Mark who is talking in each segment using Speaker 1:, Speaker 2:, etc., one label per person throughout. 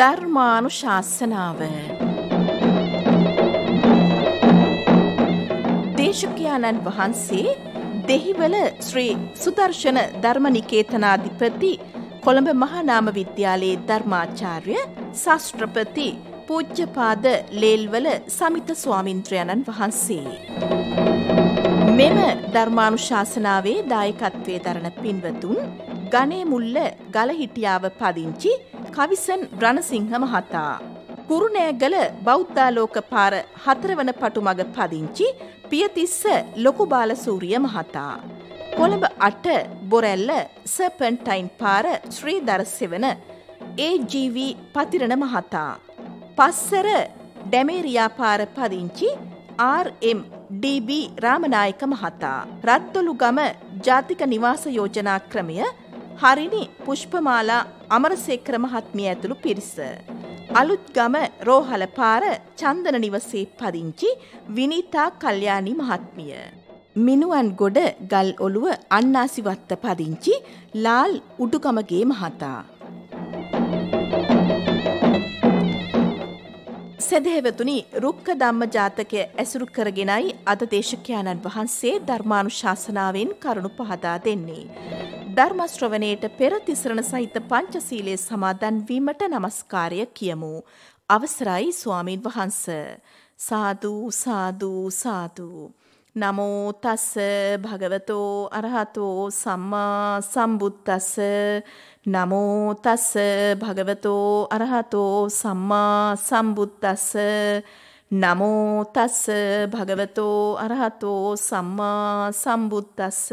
Speaker 1: ධර්මානු ශාස්සනාව දේශකයාණන් වහන්සේ දෙහිවල ශ්‍රී සුදර්ශන ධර්මනිකේතනාධිපති කොළඹ මහනාම විද්‍යාලයේ ධර්මාචාර්ය ශාස්ත්‍රපති පූජ්‍යපාද ලේල්වල සමිත ස්වාමින්ත්‍රයණන් වහන්සේ. මෙම ධර්මානු ශාසනාවේ දායකත්වය දරණ පින්වතුන් ගනේ මුල්ල ගලහිටියාව පදිංචි කවිසන් රණසිංහ මහතා. කුරුණෑගල බෞද්ධාලෝක පාර හතරවන පටුමග පදිංචි පියතිස්ස ලොකුබාල සූරිය මහතා. කොළඹ අට බොරැල්ල සර්පන්ටයින් පාර ශ්‍රී දරස්සෙවන AGV පතිරණ මහතා. පස්සර ඩැමේරියාපාර පදිංචි RM DB රාමනායක මහතා. රත්තොලු ගම ජාතික නිවාස යෝජනා ක්‍රමය හරිනි පුෂ්පමාලා අමරසේකර මහත්මිය ඇතුළු පිරිස. අලුත්ගම රෝහල පාර චන්දන නිවසේ පදිංචි විනීතා කල්යාණි මහත්මිය. මිනුවන් ගොඩ ගල් ඔලුව අන්නාසිවත්ත පදිංචි ලාල් උඩුගමගේ මහතා. සැදහෙවතුනි රුක්ක ධම්ම ජාතකය ඇසුරු කරගෙනයි අද දේශකයාණන් වහන්සේ ධර්මානුශාසනාවෙන් කරුණු පහදා දෙන්නේ. ධර්මශ්‍රවණයට පෙර තිසරණ සහිත පංචසීලයේ සමාදන් වීමට নমස්කාරය කියමු. අවසරයි ස්වාමින් වහන්ස. සාදු සාදු සාදු. නමෝ තස් භගවතෝ අරහතෝ සම්මා සම්බුද්දස්ස නමෝ තස් භගවතෝ අරහතෝ සම්මා සම්බුද්දස්ස නමෝ තස් භගවතෝ අරහතෝ සම්මා සම්බුද්දස්ස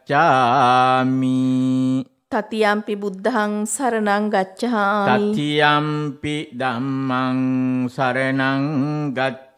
Speaker 2: ගච්ඡාමි
Speaker 1: තතියම්පි බුද්ධං සරණං ගච්ඡාමි
Speaker 2: තතියම්පි ධම්මං සරණං ගච්ඡාමි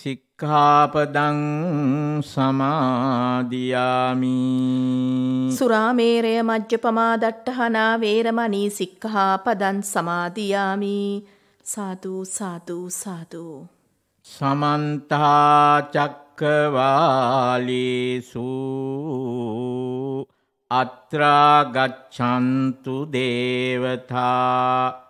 Speaker 2: සික්ඛාපදං සමාදියාමි
Speaker 1: සුරාමේරය මජ්ජපමා දට්ඨහනා වේරමණී සික්ඛාපදං සමාදියාමි සාදු සාදු සාදු
Speaker 2: සමන්ත චක්කවාලීසු අත්‍රා ගච්ඡන්තු දේවතා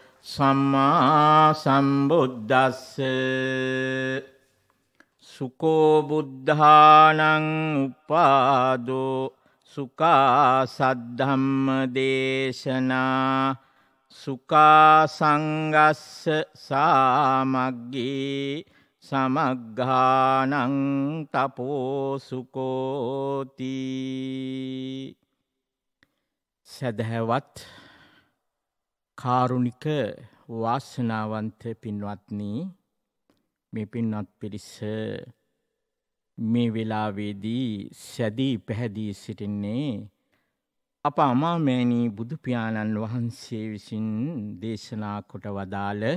Speaker 2: සම්මා සම්බුද්දස්ස සුකෝ බුද්ධානං උපාදෝ සුකා සද්ධම්ම දේශනා සුකා සංගස්ස සාමග්ගී සමග්ගානං තපෝසුකෝති සැදැහැවත් කාරුණික වාසනාවන්ත පින්වත්නි මේ පින්වත් පිරිස මේ වෙලාවේදී සැදී පැහැදී සිටින්නේ අප අමාමෑණී බුදු පියාණන් වහන්සේ විසින් දේශනා කොට වදාළ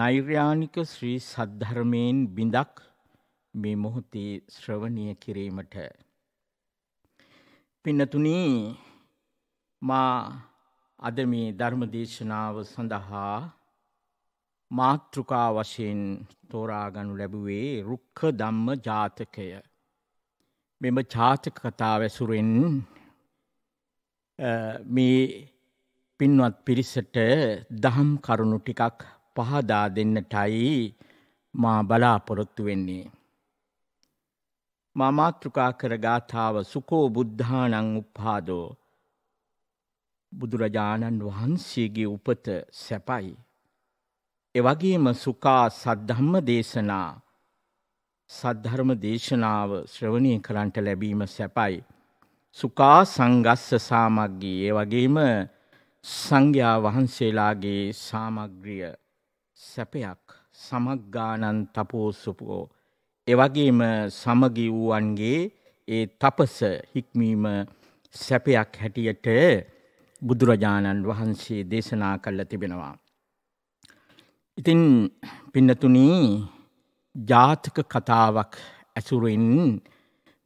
Speaker 2: නෛර්යානික ශ්‍රී සද්ධර්මයෙන් බිඳක් මේ මොහොතේ ශ්‍රවණය කිරීමට පින්නතුනි මා අද මේ ධර්ම දේශනාව සඳහා මාතෘකා වශයෙන් තෝරාගනු ලැබුවේ රුක්ඛ ධම්ම ජාතකය. මෙම ජාතක කතාව ඇසුරෙන් මේ පින්වත් පිරිසට දහම් කරුණු ටිකක් පහදා දෙන්නටයි මා බලාපොරොත්තු වෙන්නේ. මා මාතෘකා කර ගාථාව සුකෝ බුද්ධානං උප්පාදෝ බුදුරජාණන් වහන්සේගේ උපත සැපයි. එවගේම සුකා සද්ධම්ම දේශනා සද්ධර්ම දේශනාව ශ්‍රවණය කරන්ට ලැබීම සැපයි. සුකා සංගස්ස සාමග්ගී ඒ වගේම සංඝයා වහන්සේලාගේ සාමග්‍රිය සැපයක් සමග්ගානන් තපෝසුපෝ එවගේම සමගී වූවන්ගේ ඒ තපස හික්මීම සැපයක් හැටියට බුදුරජාණන් වහන්සේ දේශනා කල්ල තිබෙනවා. ඉතින් පින්නතුනී ජාතක කතාවක් ඇසුරෙන්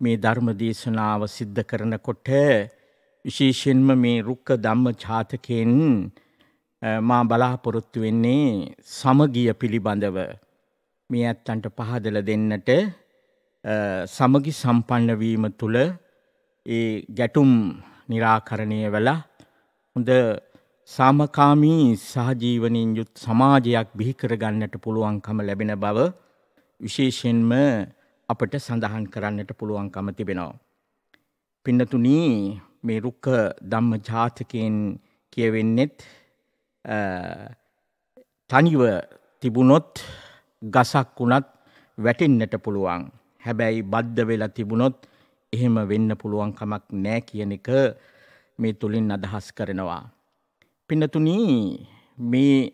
Speaker 2: මේ ධර්ම දේශනාව සිද්ධ කරනකොට විශේෂෙන්ම මේ රුක්ක ධම්ම ජාතකයෙන් මා බලාපොරොත්තු වෙන්නේ සමගිය පිළිබඳව මේ ඇත්තන්ට පහදල දෙන්නට සමගි සම්පන්නවීම තුළ ඒ ගැටුම් නිරාකරණය වෙලා හොඳ සාමකාමී සහජීවනින් යුත් සමාජයක් බිහි කරගන්නට පුළුවන්කම ලැබෙන බව විශේෂයෙන්ම අපට සඳහන් කරන්නට පුළුවන්කම තිබෙනවා. පින්නතුනි මේ රුක්ක ධම්ම ජාතකයෙන් කියවෙන්නෙත් තනිව තිබුණොත් ගසක් වුණත් වැටෙන්නට පුළුවන්. හැබැයි බද්ධ වෙලා තිබුණොත් එහෙම වෙන්න පුළුවන් කමක් නෑ කියන එක මේ තුළින් අදහස් කරනවා. පිනතුනී මේ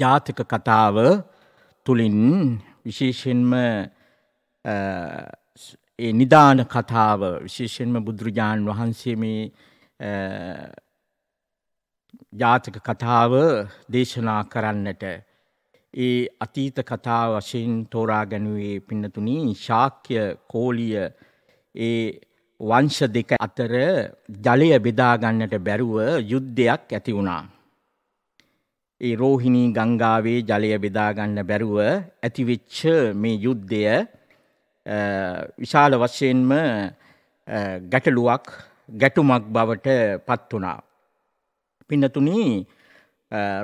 Speaker 2: ජාතික කතාව තුළින් විශේෂෙන්ම ඒ නිධාන කතාව විශේෂෙන්ම බුදුරජාණන් වහන්සේ මේ ජාතික කතාව දේශනා කරන්නට ඒ අතීත කතා වශයෙන් තෝරා ගැනුවේ පින්නතුනී ශාක්‍ය කෝලිය ඒ වංශ දෙක අතර ජලය බෙදාගන්නට බැරුව යුද්ධයක් ඇති වුණා. ඒ රෝහිණී ගංගාවේ ජලය බෙදාගන්න බැරුව ඇතිවෙච්ච මේ යුද්ධය විශාල වශයෙන්ම ගැටලුවක් ගැටුමක් බවට පත් වුණා. පින්නතුනි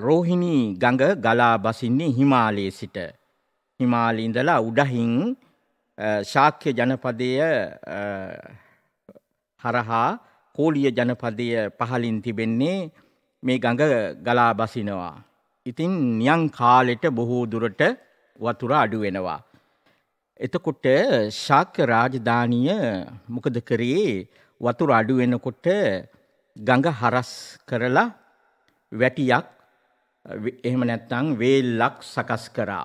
Speaker 2: රෝහිණී ගඟ ගලා බසින්නේ හිමාලයේ සිට. හිමාලයේ ඉඳලා උඩහින් ශාක්‍ය ජනපදය හරහා කෝලිය ජනපදය පහලින් තිබෙන්නේ මේ ගඟ ගලා බසිනවා. ඉතින් නියං කාලෙට බොහෝ දුරට වතුර අඩු වෙනවා. එතකොට ශාක්‍ය රාජධානිය මොකද කරේ වතුර අඩු වෙනකොට ගඟ හරස් කරලා වැටියක් එහෙම නැත්නම් වේල්ලක් සකස් කරා.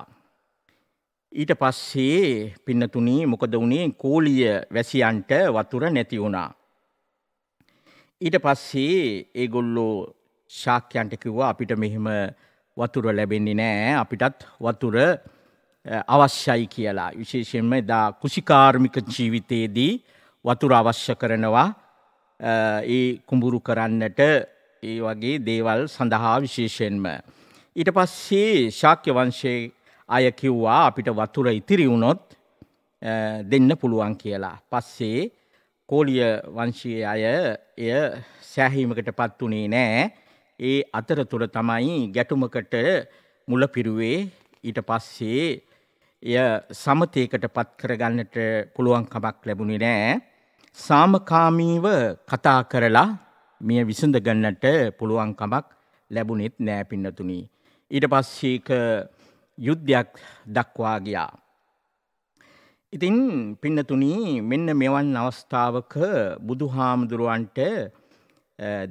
Speaker 2: ඊට පස්සේ පින්නතුණි මොකද වුනේ කෝලිය වැසියන්ට වතුර නැති වුණා. ඊට පස්සේ ඒගොල්ලෝ ශාක්‍යයන්ට කිව්වා අපිට මෙහෙම වතුර ලැබෙන්නේ නෑ අපිටත් වතුර අවශ්‍යයි කියලා. විශේෂයෙන්ම එදා කුසිකාර්මික ජීවිතයේදී වතුර අවශ්‍ය කරනවා ඒ කුඹුරු කරන්නට ඒ වගේ දේවල් සඳහා විශේෂයෙන්ම. ඊට පස්සේ ශාක්‍ය වංශයේ අය කිව්වා අපිට වතුර ඉතිරි වුණොත් දෙන්න පුළුවන් කියලා. පස්සේ කෝලිය වංශයේ අය එය සෑහීමකට පත් වුණේ නෑ. ඒ අතරතුර තමයි ගැටුමකට මුල පිරුවේ ඊට පස්සේ එය සමතයකට පත් කරගන්නට පුළුවන්කමක් ලැබුණේ නෑ. සාමකාමීව කතා කරලා මිය විසඳගන්නට පුළුවන්කමක් ලැබුණෙත් නෑ පින්නතුනි. ඊට පස්සේක යුද්ධයක් දක්වා ගියා. ඉතින් පින්නතුනී මෙන්න මෙවන් අවස්ථාවක බුදුහාමුදුරුවන්ට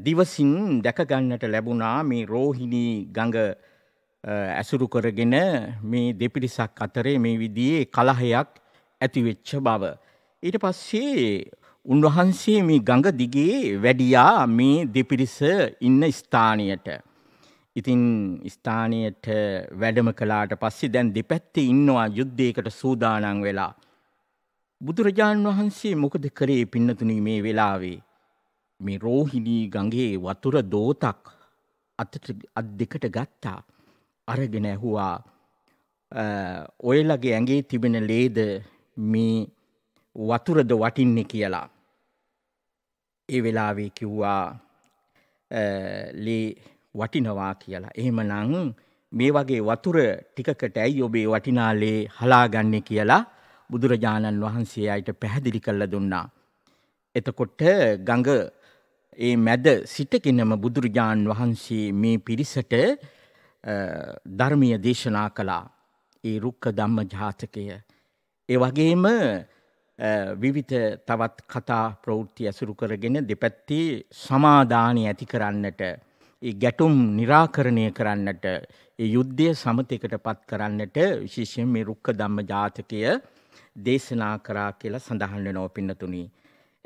Speaker 2: දිවසින් දැකගන්නට ලැබුණා මේ රෝහිණී ගඟ ඇසුරු කරගෙන මේ දෙපිරිසක් අතරේ මේ විදියේ කලහයක් ඇතිවෙච්ච බව. ඊට පස්සේ උන්වහන්සේ මේ ගඟ දිගේ වැඩියා මේ දෙපිරිස ඉන්න ස්ථානයට. ඉතින් ස්ථානයට වැඩම කළාට පස්සේ දැන් දෙපැත්තේ ඉන්නවා යුද්ධයකට සූදානම් වෙලා. බුදුරජාණන් වහන්සේ මොකද කරේ පින්නතුනි මේ වෙලාවේ මේ රෝහිණී ගඟේ වතුර දෝතක් අතට අත් දෙකට ගත්තා අරගෙන ඇහුවා ඔයලගේ ඇගේ තිබෙන ලේද මේ වතුරද වටින්නේ කියලා. ඒ වෙලාවේ කිව්වා ලේ වටිනවා කියලා. එහෙමනම් මේ වගේ වතුර ටිකකට ඇයි ඔබේ වටිනාලේ හලාගන්නේ කියලා බුදුරජාණන් වහන්සේ අයට පැහැදිලි කල්ල දුන්නා. එතකොට ගඟ ඒ මැද සිටගෙනම බුදුරජාණන් වහන්සේ මේ පිරිසට ධර්මය දේශනා කළා ඒ රුක්ක ධම්ම ජාතකය. ඒ වගේම විවිධ තවත් කතා ප්‍රවෘත්ති ඇසුරු කරගෙන දෙපැත්තේ සමාධානය ඇති කරන්නට ඒ ගැටුම් निराකරණය කරන්නට ඒ යුද්ධය සමතයකට පත් කරන්නට විශේෂයෙන් මේ රුක්ක ධම්ම ජාතකය දේශනා කරා කියලා සඳහන් වෙනව පින්නතුනි.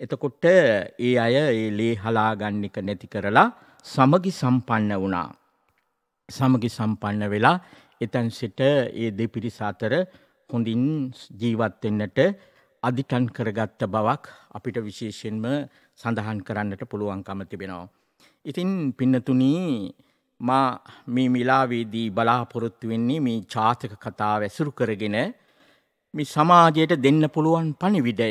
Speaker 2: එතකොට ඒ අය ඒ ලේ හලා ගන්න එක නැති කරලා සමගි සම්පන්න වුණා. සමගි සම්පන්න වෙලා එතන් සිට ඒ දෙපිරිස අතර හොඳින් ජීවත් වෙන්නට අදිටන් කරගත්ත බවක් අපිට විශේෂයෙන්ම සඳහන් කරන්නට පුළුවන්කම තිබෙනවා. ඉතින් පින්නතුනි මා මේ මිලාවේදී බලාපොරොත්තු වෙන්නේ මේ ජාතක කතාව ඇසුරු කරගෙන මේ සමාජයට දෙන්න පුළුවන් පණිවිඩය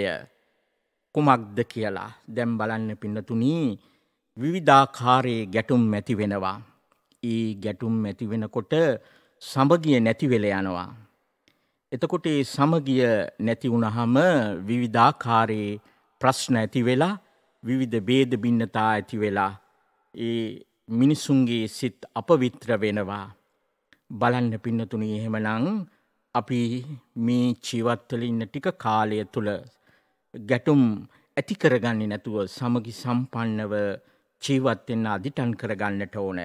Speaker 2: කුමක්ද කියලා දැම් බලන්න පින්නතුනී විවිධාකාරයේ ගැටුම් ඇති වෙනවා. ඒ ගැටුම් ඇති වෙනකොට සමගිය නැතිවෙල යනවා. එතකොට ඒ සමගිය නැති වුණහම විවිධාකාරයේ ප්‍රශ්න ඇති වෙලා විවිධ බේද බින්නතා ඇති වෙලා ඒ මිනිසුන්ගේ සිත් අපවිත්‍ර වෙනවා. බලන්න පින්නතුනි එහෙමනං අපි මේ ජීවත්වල ඉන්න ටික කාලය තුළ ගැටුම් ඇති කරගන්නේ නැතුව සමගි සම්පන්නව ජීවත්වෙන්න අධිටන් කරගන්නට ඕන.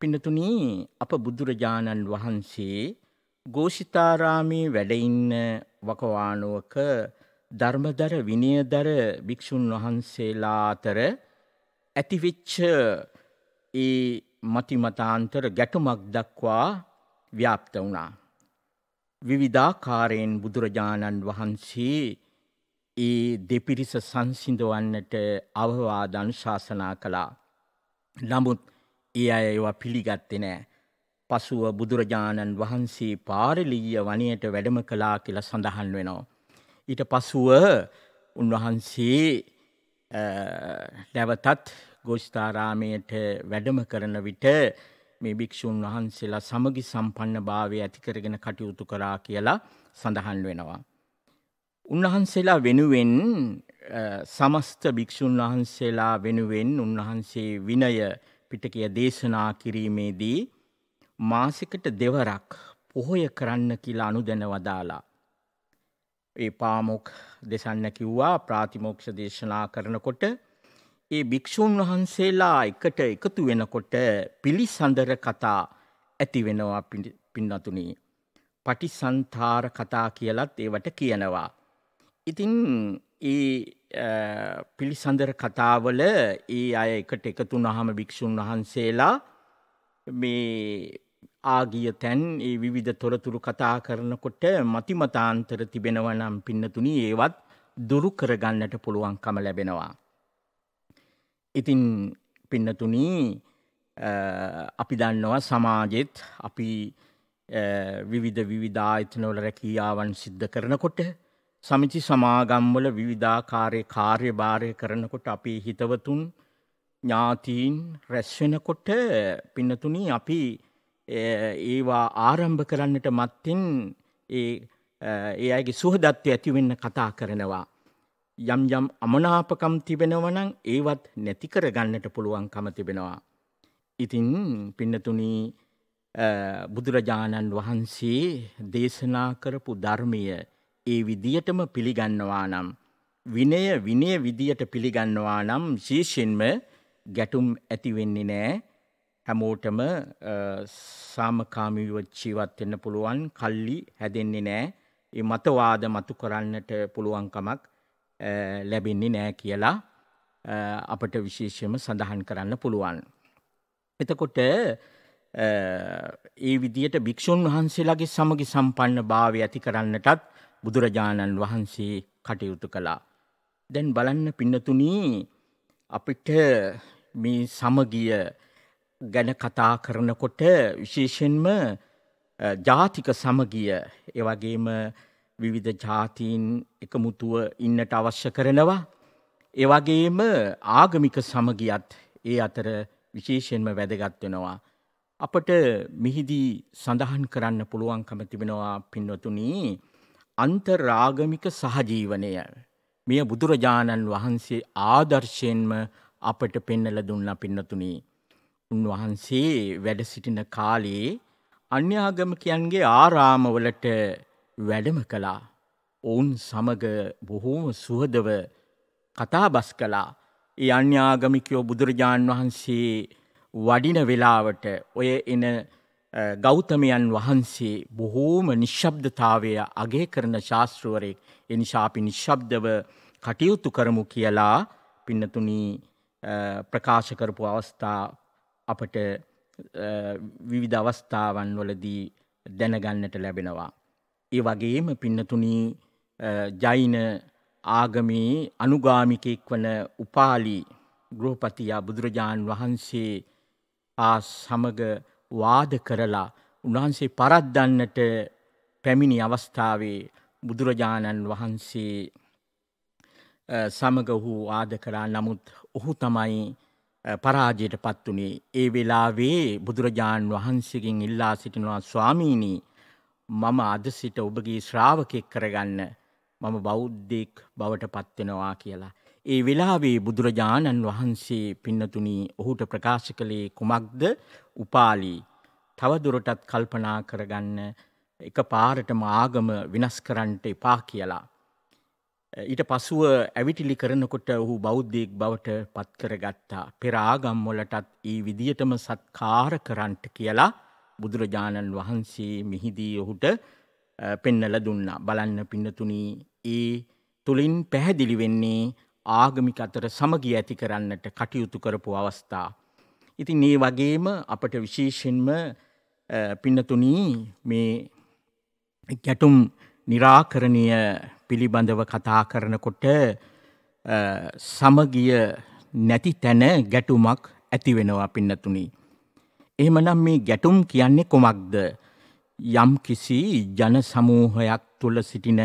Speaker 2: පිනතුනී අප බුදුරජාණන් වහන්සේ ගෝෂිතාරාමී වැඩඉන්න වකවානුවක ධර්මදර විනයදර භික්‍ෂූන් වහන්සේලා අතර ඇතිවිච්ච ඒ මතිමතාන්තර ගැටුමක් දක්වා ව්‍යාප්ත වුණා. විවිධාකාරයෙන් බුදුරජාණන් වහන්සේ ඒ දෙපිරිස සංසිඳවන්නට අවවාදන් ශාසනා කළා. නමුත් ඒ අය ඒවා පිළිගත්තේ නෑ. පසුව බුදුරජාණන් වහන්සේ පාරලීය වනයට වැඩම කළා කියලා සඳහන් වෙනවා. ඊට පසුව උන්වහන්සේ නැවතත් ගෝස්ථාරාමයට වැඩම කරන විට මේ භික්‍ෂූන් වහන්සේලා සමගි සම්පන්න භාවය ඇතිකරගෙන කටයුතු කරා කියලා සඳහන් වෙනවා. උන්වහන්සේලා වෙනුවෙන් සමස්ත භික්‍ෂූන් වහන්සේලා වෙනුවෙන් උන්වහන්සේ විනය පිටකය දේශනා කිරීමේදී මාසිකට දෙවරක් පොහොය කරන්න කියලා අනුදැන වදාලා. ඒ පාමොක් දෙසන්න කිව්වා ප්‍රාතිමෝක්ෂ දේශනා කරනකොට ඒ භික්‍ෂූන් වහන්සේලා එකට එකතු වෙනකොට පිළිසඳර කතා ඇති වෙනවා පින්නතුනී. පටිසන්තාර කතා කියලත් ඒවට කියනවා. ඉතින් ඒ පිළිසඳර කතාවල ඒ අය එකට එකතු නහම භික්‍ෂූන් වහන්සේලා මේ ආගිය තැන් ඒ විවිධ තොරතුරු කතා කරනකොට මතිමතාන්තර තිබෙනවනම් පින්නතුනි ඒවත් දුරු කරගන්නට පුළුවන්කම ලැබෙනවා. ඉතින් පින්නතුනී අපි දන්නවා සමාජෙත් අපි විවිධ විවිධායතනවල රැකියාවන් සිද්ධ කරනකොට සමිති සමාගම්වල විවිධාකාරය කාර්ය භාරය කරනකොට අපේ හිතවතුන් ඥාතීන් රැස්වෙනකොට පින්නතුනී අපි ඒවා ආරම්භ කරන්නට මත්තින් ඒ අයගේ සුහදත්ව ඇතිවෙන්න කතා කරනවා. යම් යම් අමනාපකම් තිබෙනවනම් ඒවත් නැති කරගන්නට පුළුවන්කම තිබෙනවා. ඉතින් පින්නතුනි බුදුරජාණන් වහන්සේ දේශනා කරපු ධර්මය ඒ විදියටම පිළිගන්නවා නම් විනය විනය විදියට පිළිගන්නවා නම් විශේෂයෙන්ම ගැටුම් ඇති වෙන්නේ නැහැ. හැමෝටම සාමකාමීව ජීවත් වෙන්න පුළුවන් කල්ලි හැදෙන්නේ නැහැ. ඒ මතවාද මතු කරන්නට පුළුවන්කමක් ලැබෙන්නේ නෑ කියලා අපට විශේෂයම සඳහන් කරන්න පුළුවන්. එතකොට ඒ විදියට භික්‍ෂූන් වහන්සේලාගේ සමගි සම්පන්න භාව ඇති කරන්නටත් බුදුරජාණන් වහන්සේ කටයුතු කළා. දැන් බලන්න පින්නතුනී අපිට මේ සමගිය ගැන කතා කරනකොට විශේෂෙන්ම ජාතික සමගිය එවගේම විවිධ ජාතීන් එකමුතුව ඉන්නට අවශ්‍ය කරනවා. ඒවගේම ආගමික සමගියත් ඒ අතර විශේෂයෙන්ම වැදගත් වෙනවා. අපට මිහිදී සඳහන් කරන්න පුළුවන්කම තිබෙනවා පින්වතුනී අන්තරාගමික සහජීවනය. මෙය බුදුරජාණන් වහන්සේ ආදර්ශයෙන්ම අපට පෙන්නල දුන්න පින්නතුනි. උන්වහන්සේ වැඩ සිටින කාලයේ අන්‍යාගමකයන්ගේ ආරාමවලට වැඩම කළා. ඔවුන් සමග බොහෝම සුහදව කතාබස් කළා ඒ අන්‍යාගමිකයෝ බුදුරජාණන් වහන්සේ වඩින වෙලාවට ඔය එන ගෞතමයන් වහන්සේ බොහෝම නිශ්ශබ්දතාවය අගේ කරන ශාස්ත්‍රුවරයෙක් එනිශාපි නිශ්ශබ්දව කටයුතු කරමු කියලා පින්නතුනී ප්‍රකාශ කරපු අවස්ථා අපට විවිධ අවස්ථාවන් වලදී දැනගන්නට ලැබෙනවා. ඒ වගේම පින්නතුනී ජෛන ආගමේ අනුගාමිකෙක් වන උපාලි ගෘහපතියා බුදුරජාණන් වහන්සේ ආ සමග වාද කරලා උන්වහන්සේ පරද්දන්නට පැමිණි අවස්ථාවේ බුදුරජාණන් වහන්සේ සමග ඔහු ආද කරා නමුත් ඔහු තමයි පරාජයට පත්වනේ ඒ වෙලාවේ බුදුරජාණන් වහන්සේකින් ඉල්ලා සිටිනවා ස්වාමීණී මම අද සිට ඔබගේ ශ්‍රාවකෙක් කරගන්න මම බෞද්ධෙක් බවට පත්වෙනවා කියලා. ඒ වෙලාවේ බුදුරජාණන් වහන්සේ පින්නතුනී ඔහුට ප්‍රකාශ කළේ කුමක්ද උපාලී තවදුරටත් කල්පනා කරගන්න එක පාරටම ආගම වෙනස් කරන්නට එපා කියලා. ඊට පසුව ඇවිටිලි කරනකොට ඔහු බෞද්ධයෙක් බවට පත්කරගත්තා. පෙරාගම්මොලටත් ඒ විදියටම සත්කාර කරන්ට කියලා බුදුරජාණන් වහන්සේ මෙහිදී ඔහුට පෙන්නල දුන්නා. බලන්න පින්නතුනී ඒ තුළින් පැහැදිලි වෙන්නේ ආගමික අතර සමගිය ඇති කරන්නට කටයුතු කරපු අවස්ථා. ඉතින් ඒ වගේම අපට විශේෂෙන්ම පින්නතුනී මේ ගැටුම් නිරාකරණය පිළිබඳව කතා කරනකොට සමගිය නැති තැන ගැටුමක් ඇතිවෙනවා පින්නතුනී. එහෙමනම් මේ ගැටුම් කියන්නේ කොමක්ද? යම් කිසි ජන සමූහයක් තුළ සිටින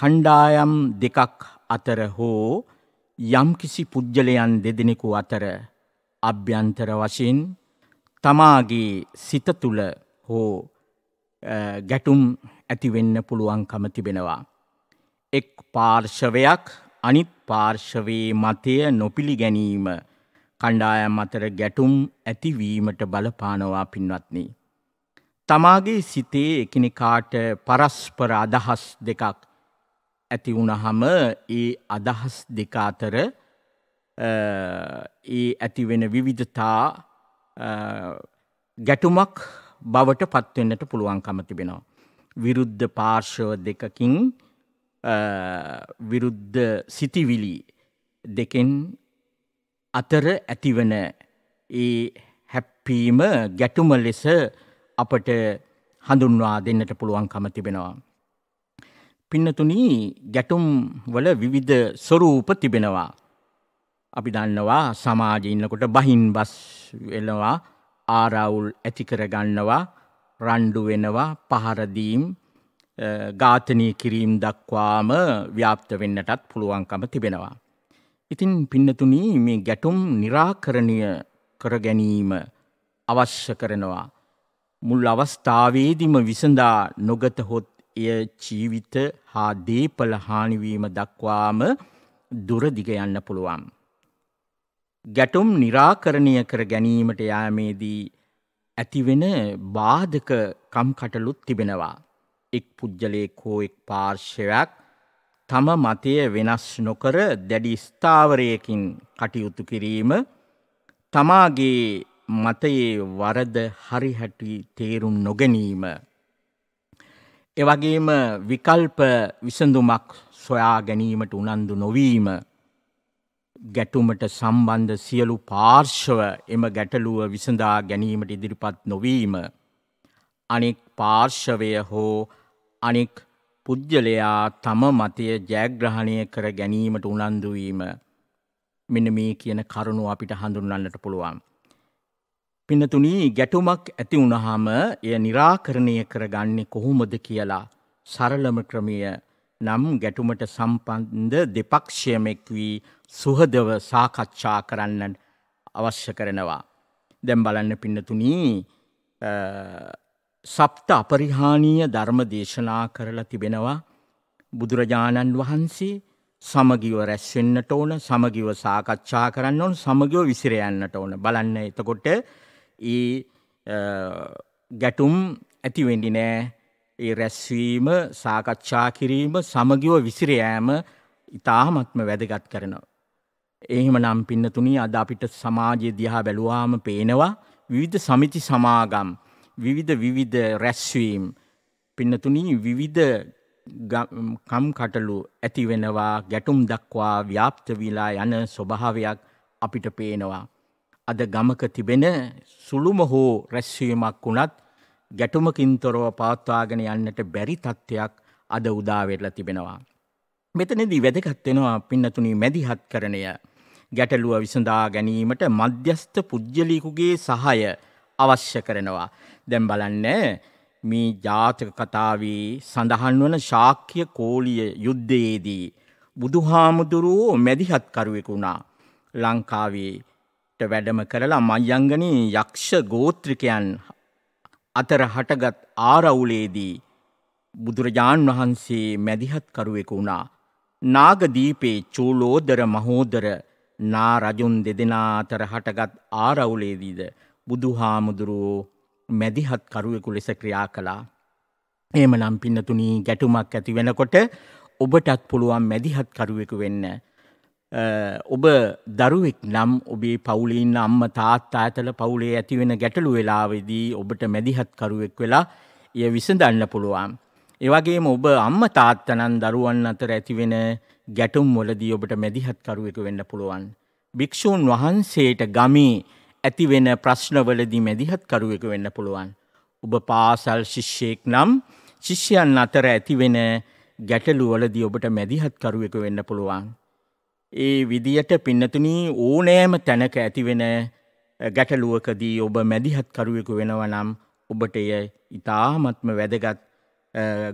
Speaker 2: කණ්ඩායම් දෙකක් අතර හෝ යම් කිසි පුජ්‍යලයන් දෙදෙනෙකු අතර අභ්‍යන්තර වශයෙන් තමාගේ සිත තුළ හෝ ගැටුම් ඇති වෙන්න පුළුවන්කම තිබෙනවා. එක් පාර්ශවයක් අනිත් පාර්ශවයේ මතය නොපිළිගැනීම කණ්ඩායම් අතර ගැටුම් ඇතිවීමට බලපානවා පින්වත්නි. තමාගේ සිතේ එකිනෙකාට පරස්පර අදහස් දෙකක් ඇති වුණහම ඒ අදහස් දෙක අතර ඒ ඇතිවෙන විවිධතා ගැටුමක් බවට පත්වෙන්නට පුළුවන්කම තිබෙනවා. විරුද්ධ පාර්ශව දෙකකින් විරුද්ධ සිතිවිලි දෙකෙන් අතර ඇතිවන ඒ හැප්පීම ගැටුම ලෙස අපට හඳුන්වා දෙන්නට පුළුවන්කම තිබෙනවා. පින්නතුනි ගැටුම් වල විවිධ ස්වරූප තිබෙනවා. අපි දන්නවා සමාජයේ ඉන්නකොට බහින්බස් වෙනවා, ආරවුල් ඇති කරගන්නවා, රණ්ඩු වෙනවා, පහර දීම්, ඝාතනීය කිරීම දක්වාම ව්‍යාප්ත වෙන්නටත් පුළුවන්කම තිබෙනවා. ඉතින් පින්නතුනී මේ ගැටුම් निराකරණය කර ගැනීම අවශ්‍ය කරනවා. මුල් අවස්ථාවේදීම විසඳා නොගත හොත් එය ජීවිත හා දීපල හානිවීම දක්වාම දුර දිග යන්න පුළුවන්. ගැටුම් निराකරණය කර ගැනීමට යාමේදී ඇතිවෙන බාධක කම්කටොළුත් තිබෙනවා. එක් පුජ්‍යලේක හෝ එක් පාර්ශවයක් තම මතය වෙනස් නොකර දැඩි ස්ථාවරයකින් කටයුතු කිරීම තමාගේ මතයේ වරද හරිහැටි තේරුම් නොගැනීම. එවගේම විකල්ප විසඳුමක් සොයා ගැනීමට උනන්දු නොවීම. ගැටුමට සම්බන්ධ සියලු පාර්ශ්ව එම ගැටලුව විසඳා ගැනීමට ඉදිරිපත් නොවීම. අනෙක් පාර්ශවය හෝ අනෙක් පුද්ගලයා තම මතය ජයග්‍රහණය කර ගැනීමට උනන්දුවීම මෙන මේ කියන කරුණු අපිට හඳුන්වන්නට පුළුවන්. පිනතුනී ගැටුමක් ඇති වුණහම එය නිරාකරණය කරගන්නේ කොහොමද කියලා සරලම ක්‍රමය නම් ගැටුමට සම්පන්ධ දෙපක්ෂයම එක්වී සුහදව සාකච්ඡා කරන්න අවශ්‍ය කරනවා. දැම් බලන්න පින්නතුනී සප්ත අපරිහානීය ධර්ම දේශනා කරලා තිබෙනවා බුදුරජාණන් වහන්සේ සමගිව රැස්වෙන්නට ඕන සමගිව සාකච්ඡා කරන්න ඕන සමගිව විසිර යන්නට ඕන බලන්න එතකොට ඒ ගැටුම් ඇති වෙන්නේ නෑ ඒ රැස්වීම සාකච්ඡා කිරීම සමගිව විසිර යෑම ඊටාත්ම වැදගත් කරනවා එහෙමනම් පින්නතුණි අද අපිට සමාජයේ දිහා බැලුවාම පේනවා විවිධ සමිති සමාගම් විවිධ විවිධ රැස්වීම් පින්නතුනී විවිධ කම්කටලු ඇතිවෙනවා ගැටුම් දක්වා ව්‍යාප්ත වෙලා යන ස්වභාවයක් අපිට පේනවා. අද ගමක තිබෙන සුළුම හෝ රැස්වීමක් වුණත් ගැටුමකින්තොරව පවත්වාගෙන යන්නට බැරි තත්ත්වයක් අද උදාවෙරලා තිබෙනවා. මෙතනදී වැදගත් වෙනවා පින්නතුනි මැදිහත්කරණය. ගැටලුව විසඳා ගැනීමට මධ්‍යස්ත පුජ්‍යලීකුගේ සහාය අවශ්‍ය කරනවා. දැන් බලන්න මේ ජාතක කතාවේ සඳහන් වන ශාක්‍ය කෝලිය යුද්ධයේදී බුදුහාමුදුරුවෝ මැදිහත්කරුවෙකු වුණා. ලංකාවේට වැඩම කරලා මයංගනී යක්ෂ ගෝත්‍රිකයන් අතර හටගත් ආරවුලේදී බුදුරජාණන් වහන්සේ මැදිහත්කරුවෙකු වුණා. නාගදීපේ චූලෝදර මහෝදර නා රජුන් දෙදෙනා අතර හටගත් ආරවුලේදීද බුදුහාමුදුරුවෝ මැදිහත්කරුවෙකු ලෙස ක්‍රියා කළා. එම නම් පින්නතුනී ගැටුමක් ඇති වෙනකොට ඔබටත් පුළුවන් මැදිහත්කරුවෙකු වෙන්න. ඔබ දරුවෙක් නම් ඔබේ පවුලින් අම්ම තාත්තා ඇතල පවුලේ ඇතිවෙන ගැටලු වෙලාවෙදී ඔබට මැදිහත්කරුවෙක් වෙලා ය විසඳන්න පුළුවන්. ඒවගේම ඔබ අම්ම තාත්තනන් දරුවන් අතර ඇතිවෙන ගැටුම් මොලදී ඔබට මැදිහත්කරුවෙකු වෙන්න පුළුවන්. භික්‍ෂූන් වහන්සේට ගමේ ඇතිවෙන ප්‍රශ්නවලදී මැදිහත්කරුවෙක වෙන්න පුළුවන්. ඔබ පාසල් ශිෂ්‍යයෙක් නම් ශිෂ්‍යයන් අතර ඇතිවෙන ගැටලුවලදී ඔබට මැදිහත්කරුවෙක වෙන්න පුළුවන්. ඒ විදියට පින්නතුනී ඕනෑම තැනක ඇතිවෙන ගැටලුවකදී ඔබ මැදිහත්කරුවෙකු වෙනව නම් ඔබට එය ඉතාමත්ම වැදගත්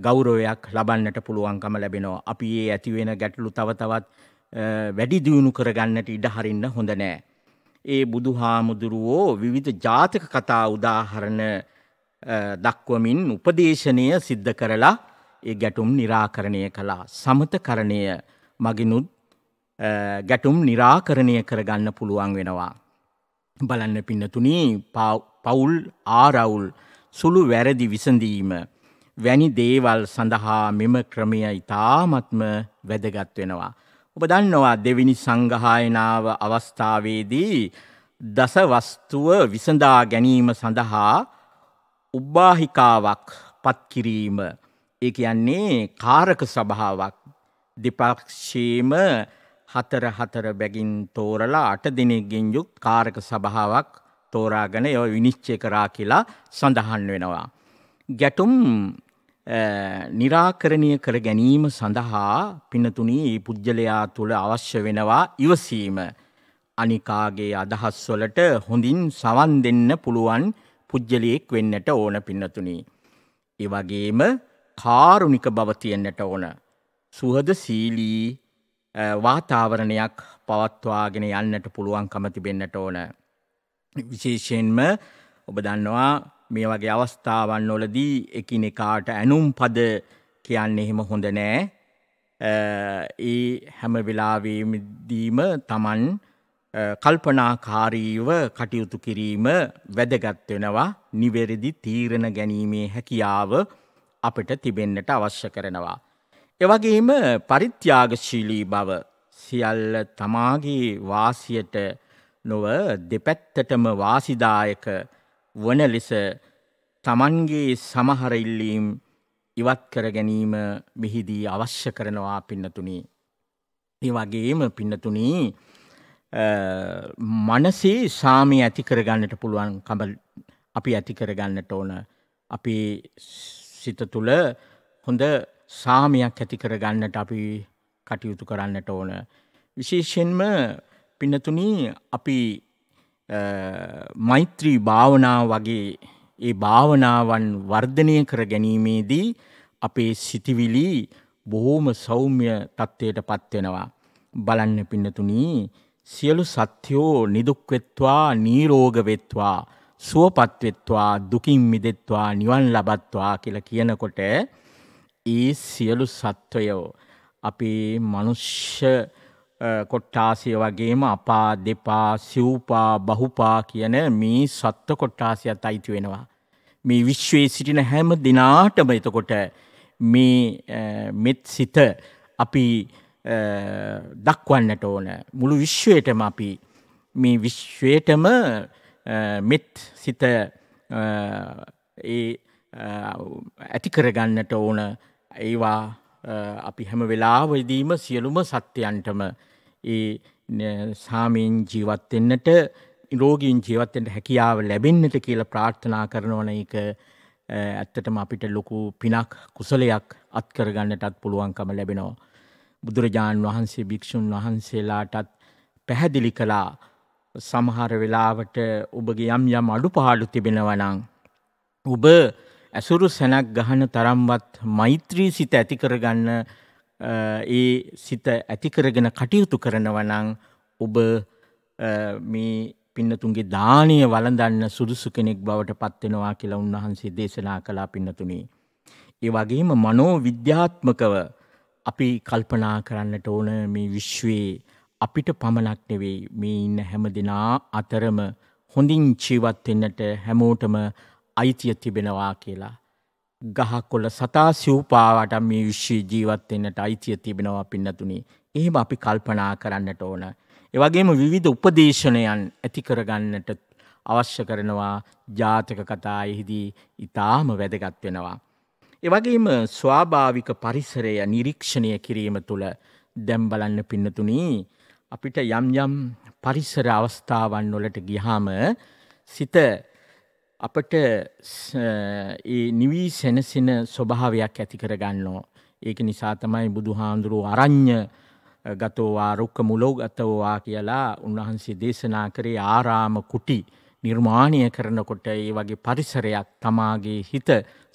Speaker 2: ගෞරවයක් ලබන්නට පුළුවන්කම ලැබෙනවා. අපි ඒ ඇතිවෙන ගැටලු තව තවත් වැඩි දියුණු කරගන්නට ඉඩහරින්න හොඳ නෑ. ඒ බුදු හාමුදුරුවෝ විවිධ ජාතක කතා උදාහරණ දක්වමින් උපදේශනය සිද්ධ කරලා ඒ ගැටුම් නිරාකරණය කළා. සමතකරණය මගිනුත් ගැටුම් නිරාකරණය කරගන්න පුළුවන් වෙනවා. බලන්න පින්නතුනී පවුල් ආරවුල් සුළු වැරදි විසඳීම. වැනි දේවල් සඳහා මෙම ක්‍රමය ඉතාමත්ම වැදගත් වෙනවා. ඔබ දන්නවා දෙවිනි සංගහායනාව අවස්ථාවේදී දසවස්තුව විසඳා ගැනීම සඳහා උබ්බාහිකාවක් පත්කිරීම ඒ කියන්නේ කාරක සභාවක් දෙපක්ෂේම හතර හතර බැගින් තෝරලා අට දිනෙකින් යුත් කාරක සභාවක් තෝරාගෙන ඒව විනිශ්චය කරා කියලා සඳහන් වෙනවා. ගැටුම් නිරාකරණය කර ගැනීම සඳහා පිනතුනී ඒ පුද්ගලයා තුළ අවශ්‍ය වෙනවා ඉවසීම. අනිකාගේ අදහස් වලට හොඳින් සවන් දෙන්න පුළුවන් පුද්ගලයෙක් වෙන්නට ඕන පින්නතුනි. ඒ වගේම කාරුණික බව තියෙන්නට ඕන. සුහද සීලී වාතාවරණයක් පවත්වාගෙන යන්නට පුළුවන්කම තිබෙන්නට ඕන. විශේෂයෙන්ම ඔබ දන්නවා මේ වගේ අවස්ථාවන් වලදී එකිනෙකාට ඇනුම් පද කියන්නේ එහෙම හොඳ නෑ. ඒ හැම වෙලාවෙදීම Taman කල්පනාකාරීව කටයුතු කිරීම වැදගත් වෙනවා. නිවැරදි තීරණ ගැනීමේ හැකියාව අපිට තිබෙන්නට අවශ්‍ය කරනවා. එවගේම පරිත්‍යාගශීලී බව සියල්ල තමාගේ වාසියට නොව දෙපැත්තටම වාසිදායක වන ලෙස තමන්ගේ සමහර ඉල්ලීම් ඉවත් කර ගැනීම මෙහිදී අවශ්‍ය කරනවා පින්නතුනි. ඒ වගේම පින්නතුනි මනසේ සාමය ඇති කරගන්නට පුළුවන් කඹ අපි ඇති කරගන්නට ඕන. අපේ සිත තුළ හොඳ සාමයක් ඇති කරගන්නට අපි කටයුතු කරන්නට ඕන. විශේෂයෙන්ම පින්නතුනි අපි මෛත්‍රී භාවනාව වගේ ඒ භාවනාවන් වර්ධනය කර ගැනීමේදී අපේ සිතිවිලි බොහෝම සෞම්‍ය තත්ත්වයට පත්වෙනවා. බලන්න පින්නතුනී සියලු සත්‍යෝ නිදුක්වෙත්වා නීරෝගවෙත්වා සුවපත්වෙත්වා දුකින් මිදෙත්වා නිවන් ලබත්වා කියලා කියනකොට ඒ සියලු සත්වයෝ අපේ මනුෂ්‍ය කොට්ටාසිය වගේම අපා දෙපා සිව්පා බහුපා කියන මේ සත්ව කොට්ටාසියත් අයිති වෙනවා. මේ විශ්වයේ සිටින හැම දිනාටම එතකොට මේ මෙත් සිත අපි දක්වන්නට ඕන මුළු විශ්වයටම අපි මේ විශ්වයටම මෙත් සිත ඇතිකරගන්නට ඕන ඒවා අපි හැම වෙලාවදීම සියලුම සත්‍යයන්ටම ඒ සාමීන් ජීවත්වෙන්නට රෝගීන් ජීවත්තෙන්ට හැකියාව ලැබෙන්න්නට කියලා ප්‍රාර්ථනා කරනවන එක ඇත්තටම අපිට ලොකු පිනක් කුසලයක් අත්කරගන්නටත් පුළුවන්කම ලැබෙනවා. බුදුරජාණන් වහන්සේ භික්‍ෂූන් වහන්සේලාටත් පැහැදිලි කළා සමහර වෙලාවට ඔබගේ යම් යම් අඩු පාඩු තිබෙනවනං. ඔබ ඇසුරු සැනක් ගහන තරම්වත් මෛත්‍රී සිත ඇති කරගන්න ඒ සිත ඇති කරගෙන කටයුතු කරනවනම් ඔබ මේ පින්නතුන්ගේ දානය වළඳන්න සුදුසු කෙනෙක් බවට පත්වෙනවා කියලා උන්වහන්සේ දේශනා කලා පින්නතුනේ. ඒ වගේම මනෝ විද්‍යාත්මකව අපි කල්පනා කරන්නට ඕන මේ විශ්වයේ අපිට පමණක් නෙවෙයි මේ ඉන්න හැම දෙනා අතරම හොඳින් ජීවත් වෙන්නට හැමෝටම අයිතිය තිබෙනවා කියලා. ගහකොල සතා සිව්පාවට මේ විශ්ෂී ජීවත්වෙන්නට අයිතිය තිබෙනවා පින්නතුනේ. එහෙම අපි කල්පනා කරන්නට ඕන. එවගේම විවිධ උපදේශනයන් ඇතිකරගන්නට අවශ්‍ය කරනවා ජාතක කතා එහිදී ඉතාම වැදගත් වෙනවා. එවගේම ස්වාභාවික පරිසරය නිරීක්ෂණය කිරීම තුළ දැම් බලන්න පින්නතුනී අපිට යම් යම් පරිසර අවස්ථාවන් වලට ගිහාම සිත අපට නිවී සෙනසෙන ස්වභාවයක් ඇති කරගන්නෝ. ඒක නිසා තමයි බුදු හාමුදුරුව අරං්්‍ය ගතෝවා රුක්ක මුලෝ ගතවවා කියලා උන්වහන්සේ දේශනා කරේ ආරාම කුටි නිර්මාණය කරනකොට ඒ වගේ පරිසරයක් තමාගේ හිත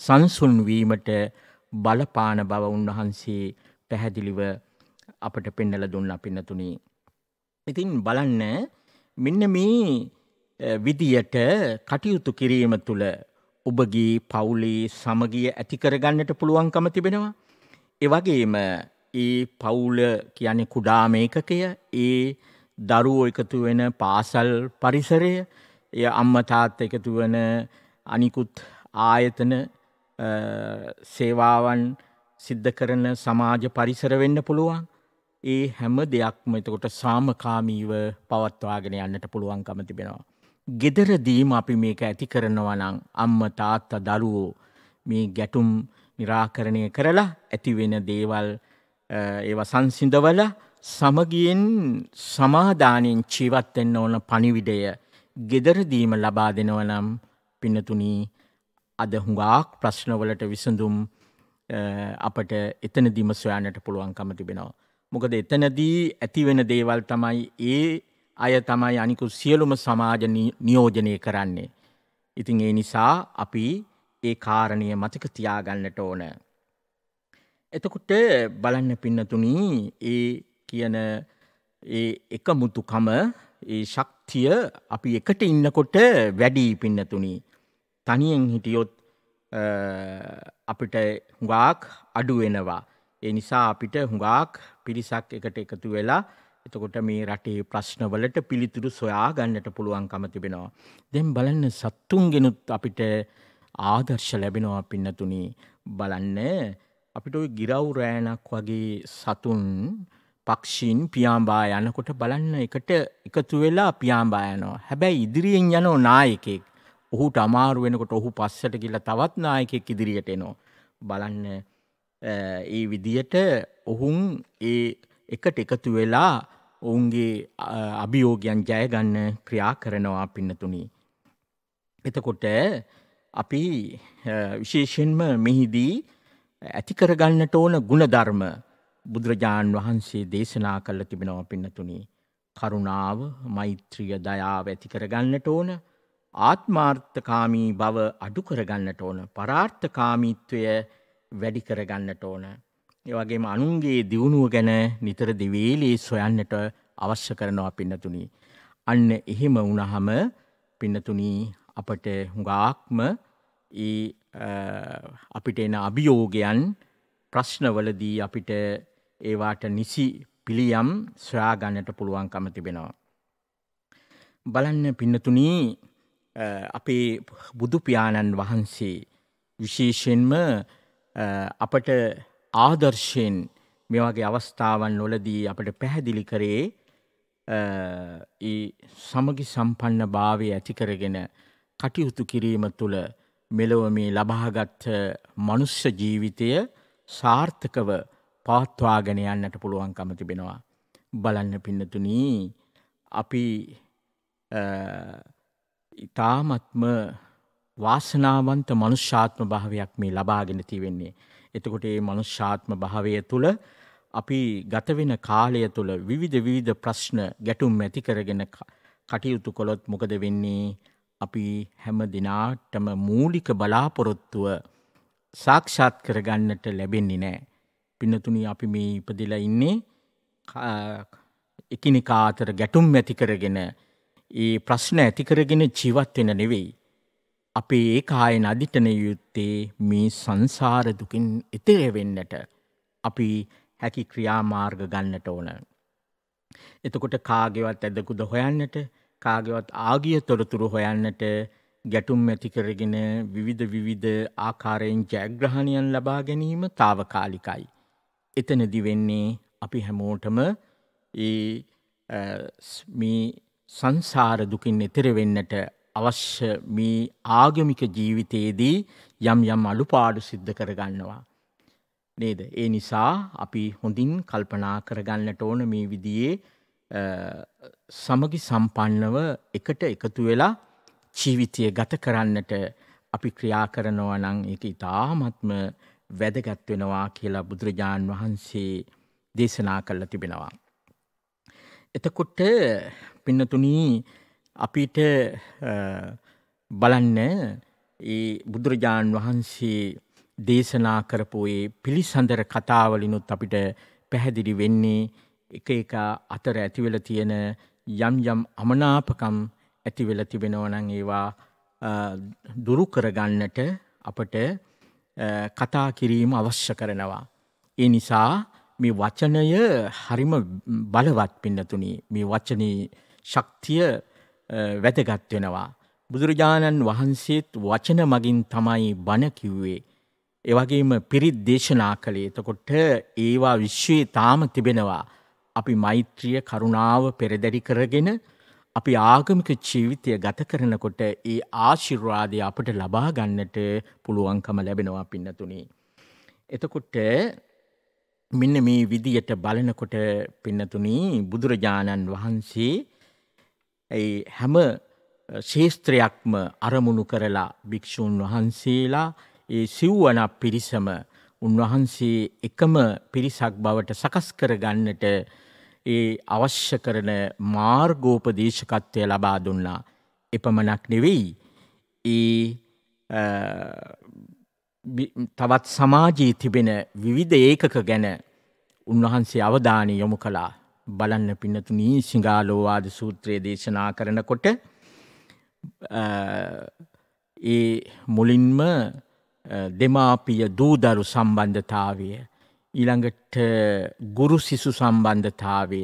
Speaker 2: සංසුන්වීමට බලපාන බව උන්වහන්සේ පැහැදිලිව අපට පෙන්නල දුන්න පින්නතුනි. ඉතින් බලන්න මෙන්න මේ විදියට කටයුතු කිරීම තුළ ඔබගේ පවුලේ සමගිය ඇතිකරගන්නට පුළුවන්කම තිබෙනවා. එවගේම ඒ පවුල කියන කුඩාම ඒකකය ඒ දරුවෝ එකතු වෙන පාසල් පරිසරය එය අම්මතාත් එකතු වන අනිකුත් ආයතන සේවාවන් සිද්ධ කරන සමාජ පරිසර වෙන්න පුළුවන් ඒ හැම දෙයක්ම එතකොට සාමකාමීව පවත්වාගෙන යන්නට පුළුවන්කම තිබෙනවා. ගෙදරදීම අපි මේක ඇති කරනවා නම් අම්ම තාත්තා දරුවෝ මේ ගැටුම් නිරාකරණය කරලා ඇතිවෙන දේවල් ඒව සංසිඳවල සමගියෙන් සමාධානයෙන් ජීවත් වෙන්න ඕන පණිවිඩය ගෙදරදීම ලබා දෙනවා නම් පින්නතුනි අද හුඟක් ප්‍රශ්නවලට විසඳුම් අපට එතනදීම සොයන්නට පුළුවන්කම තිබෙනවා. මොකද එතනදී ඇතිවෙන දේවල් තමයි ඒ අය තමයි අනිකු සියලුම සමාජ නියෝජනය කරන්නේ. ඉතින් ඒ නිසා අපි ඒ කාරණය මතක තියාගන්නට ඕන. එතකුට බලන්න පින්නතුනී ඒ කියන එක මුතුකම ඒ ශක්තිය අපි එකට ඉන්නකොට වැඩී පින්නතුනී. තනියෙන් හිටියොත් අපිට හුඟාක් අඩුවෙනවා. ඒ නිසා අපිට හුඟාක් පිරිසක් එකට එකතු වෙලා එතකොට මේ රටේ ප්‍රශ්නවලට පිළිතුරු සොයා ගන්නට පුළුවන්කම තිබෙනවා. දැන් බලන්න සත්තුන්ගෙනුත් අපිට ආදර්ශ ලැබෙනවා පින්නතුනි. බලන්න අපිට ওই ගිරව් රෑනක් වගේ සතුන් පක්ෂීන් පියාඹා යනකොට බලන්න එකට එකතු වෙලා පියාඹා යනවා. හැබැයි ඉදිරියෙන් යනෝ නායකයෙක්. ඔහුට අමාරු වෙනකොට ඔහු පස්සට ගිහලා තවත් නායකයෙක් ඉදිරියට එනවා. බලන්න ඒ විදියට ඔහුන් ඒ එකට එකතු වෙලා ඔවුන්ගේ අභියෝගයන් ජයගන්න ක්‍රියා කරනවා පින්නතුනි. එතකොට අපි විශේෂෙන්ම මෙහිදී ඇති කරගන්නට ඕන ගුණධර්ම බුදුරජාණන් වහන්සේ දේශනා කළ තිබෙනවා පින්නතුනි. කරුණාව මෛත්‍රිය දයාව ඇති කරගන්නට ඕන ආත්මාර්ථකාමී බව අඩු කරගන්නට ඕන පරාර්ථකාමීත්වය වැඩි කරගන්නට ඕන ඒවගේම අනුන්ගේ දියුණුව ගැන නිතර දිවේලී සොයන්නට අවශ්‍ය කරනවා පින්නතුනි. අන්න එහෙම වුණහම පින්නතුනි අපට හුඟාක්ම අපිට එන අභියෝගයන් ප්‍රශ්නවලදී අපිට ඒවාට නිසි පිළියම් සොයාගන්නට පුළුවන්කම තිබෙනවා. බලන්න පින්නතුනි අපේ බුදුපියාණන් වහන්සේ විශේෂෙන්ම අපට ආදර්ශයෙන් මේ වගේ අවස්ථාවන් නොලදී අපට පැහැදිලි කරේ සමගි සම්පන්න භාවය ඇතිකරගෙන කටයුතු කිරීම තුළ මෙලොව මේ ලබාගත් මනුෂ්‍ය ජීවිතය සාර්ථකව පාත්වාගෙන යන්නට පුළුවන්කම තිබෙනවා. බලන්න පින්නතුනී අපි ඉතාමත්ම වාසනාවන්ත මනුෂ්‍යාත්ම භාවයක් මේ ලබාගෙන තිවෙන්නේ. එතකොට ඒ මනුෂ්‍යාත්ම භාවය තුළ අපි ගතවෙන කාලය තුළ විවිධ විවිධ ප්‍රශ්න ගැටුම් ඇති කරගෙන කටයුතු කොළොත් මොකද වෙන්නේ අපි හැම දිනාටම මූලික බලාපොරොත්තුව සාක්ෂාත් කරගන්නට ලැබෙන්නේ නෑ. පිනතුනි අපි මේ ඉපදිලා ඉන්නේ එකිනෙකා අතර ගැටුම් ඇති කරගෙන ඒ ප්‍රශ්න ඇති කරගෙන ජීවත් වෙන නෙවෙයි. අපේ ඒ කායන අධිටනය යුත්තේ මේ සංසාර දුකින් එතෙර වෙන්නට අපි හැකි ක්‍රියාමාර්ග ගන්නට ඕන. එතකොට කාගෙවත් ඇදකුද හොයන්නට කාගෙවත් ආගිය තොරතුරු හොයන්නට ගැටුම් ඇතිකරගෙන විවිධ විවිධ ආකාරයෙන් ජයග්‍රහණයන් ලබා ගැනීම තාවකාලිකයි. එතනදි වෙන්නේ අපි හැමෝටම ඒ මේ සංසාර දුකින් එතෙර වෙන්නට අවශ්‍ය මේ ආගමික ජීවිතයේදී යම් යම් අලුපාඩු සිද්ධ කරගන්නවා. නේද. ඒ නිසා අපි හොඳින් කල්පනා කරගන්නට ඕන මේ විදියේ සමගි සම්පන්නව එකට එකතු වෙලා ජීවිතය ගත කරන්නට අපි ක්‍රියා කරනවා නං එක ඉතාමත්ම වැදගත් වෙනවා කියලා බුදුරජාණන් වහන්සේ දේශනා කරලා තිබෙනවා. එතකොට පින්නතුනී අපිට බලන්න ඒ බුදුරජාණන් වහන්සේ දේශනා කරපු ඒ පිළිසඳර කතාවලිනුත් අපිට පැහැදිලි වෙන්නේ එක එක අතර ඇතිවෙල තියෙන යම් යම් අමනාපකම් ඇතිවෙල තිබෙනවනං ඒවා දුරු කරගන්නට අපට කතා කිරීම අවශ්‍ය කරනවා. ඒ නිසා මේ වචනය හරිම බලවත් පින්නතුනි මේ වචනී ශක්තිය වැදගත් වෙනවා. බුදුරජාණන් වහන්සේත් වචන මගින් තමයි බණ කිව්වේ. ඒ වගේම පිරිත් දේශනා කළේ. එතකොට ඒවා විශ්වයේ තාම තිබෙනවා. අපි මෛත්‍රිය කරුණාව පෙරදරි කරගෙන අපි ආගමික ජීවිතය ගත කරනකොට ඒ ආශිර්වාදය අපට ලබා ගන්නට පුළුවන්කම ලැබෙනවා පින්නතුනි. එතකොට මෙන්න මේ විදියට බලනකොට පින්නතුනි බුදුරජාණන් වහන්සේ ඇයි හැම ශේස්ත්‍රයක්ම අරමුණු කරලා භික්‍ෂූන් වහන්සේලා ඒ සිව්වන පිරිසම උන්වහන්සේ එකම පිරිසක් බවට සකස් කරගන්නට ඒ අවශ්‍ය කරන මාර්ගෝපදේශකත්වය ලබා දුන්නා. එපමණක් නෙවෙයි. ඒ තවත් සමාජී තිබෙන විවිධ ඒකක ගැන උන්වහන්සේ අවධානය යොමු කළා. බලන්න පින්නතුනී සිංහාලෝවාද සූත්‍රය දේශනා කරනකොට ඒ මුලින්ම දෙමාපිය දූදරු සම්බන්ධතාවය ඊළඟට ගුරු සිසු සම්බන්ධතාවය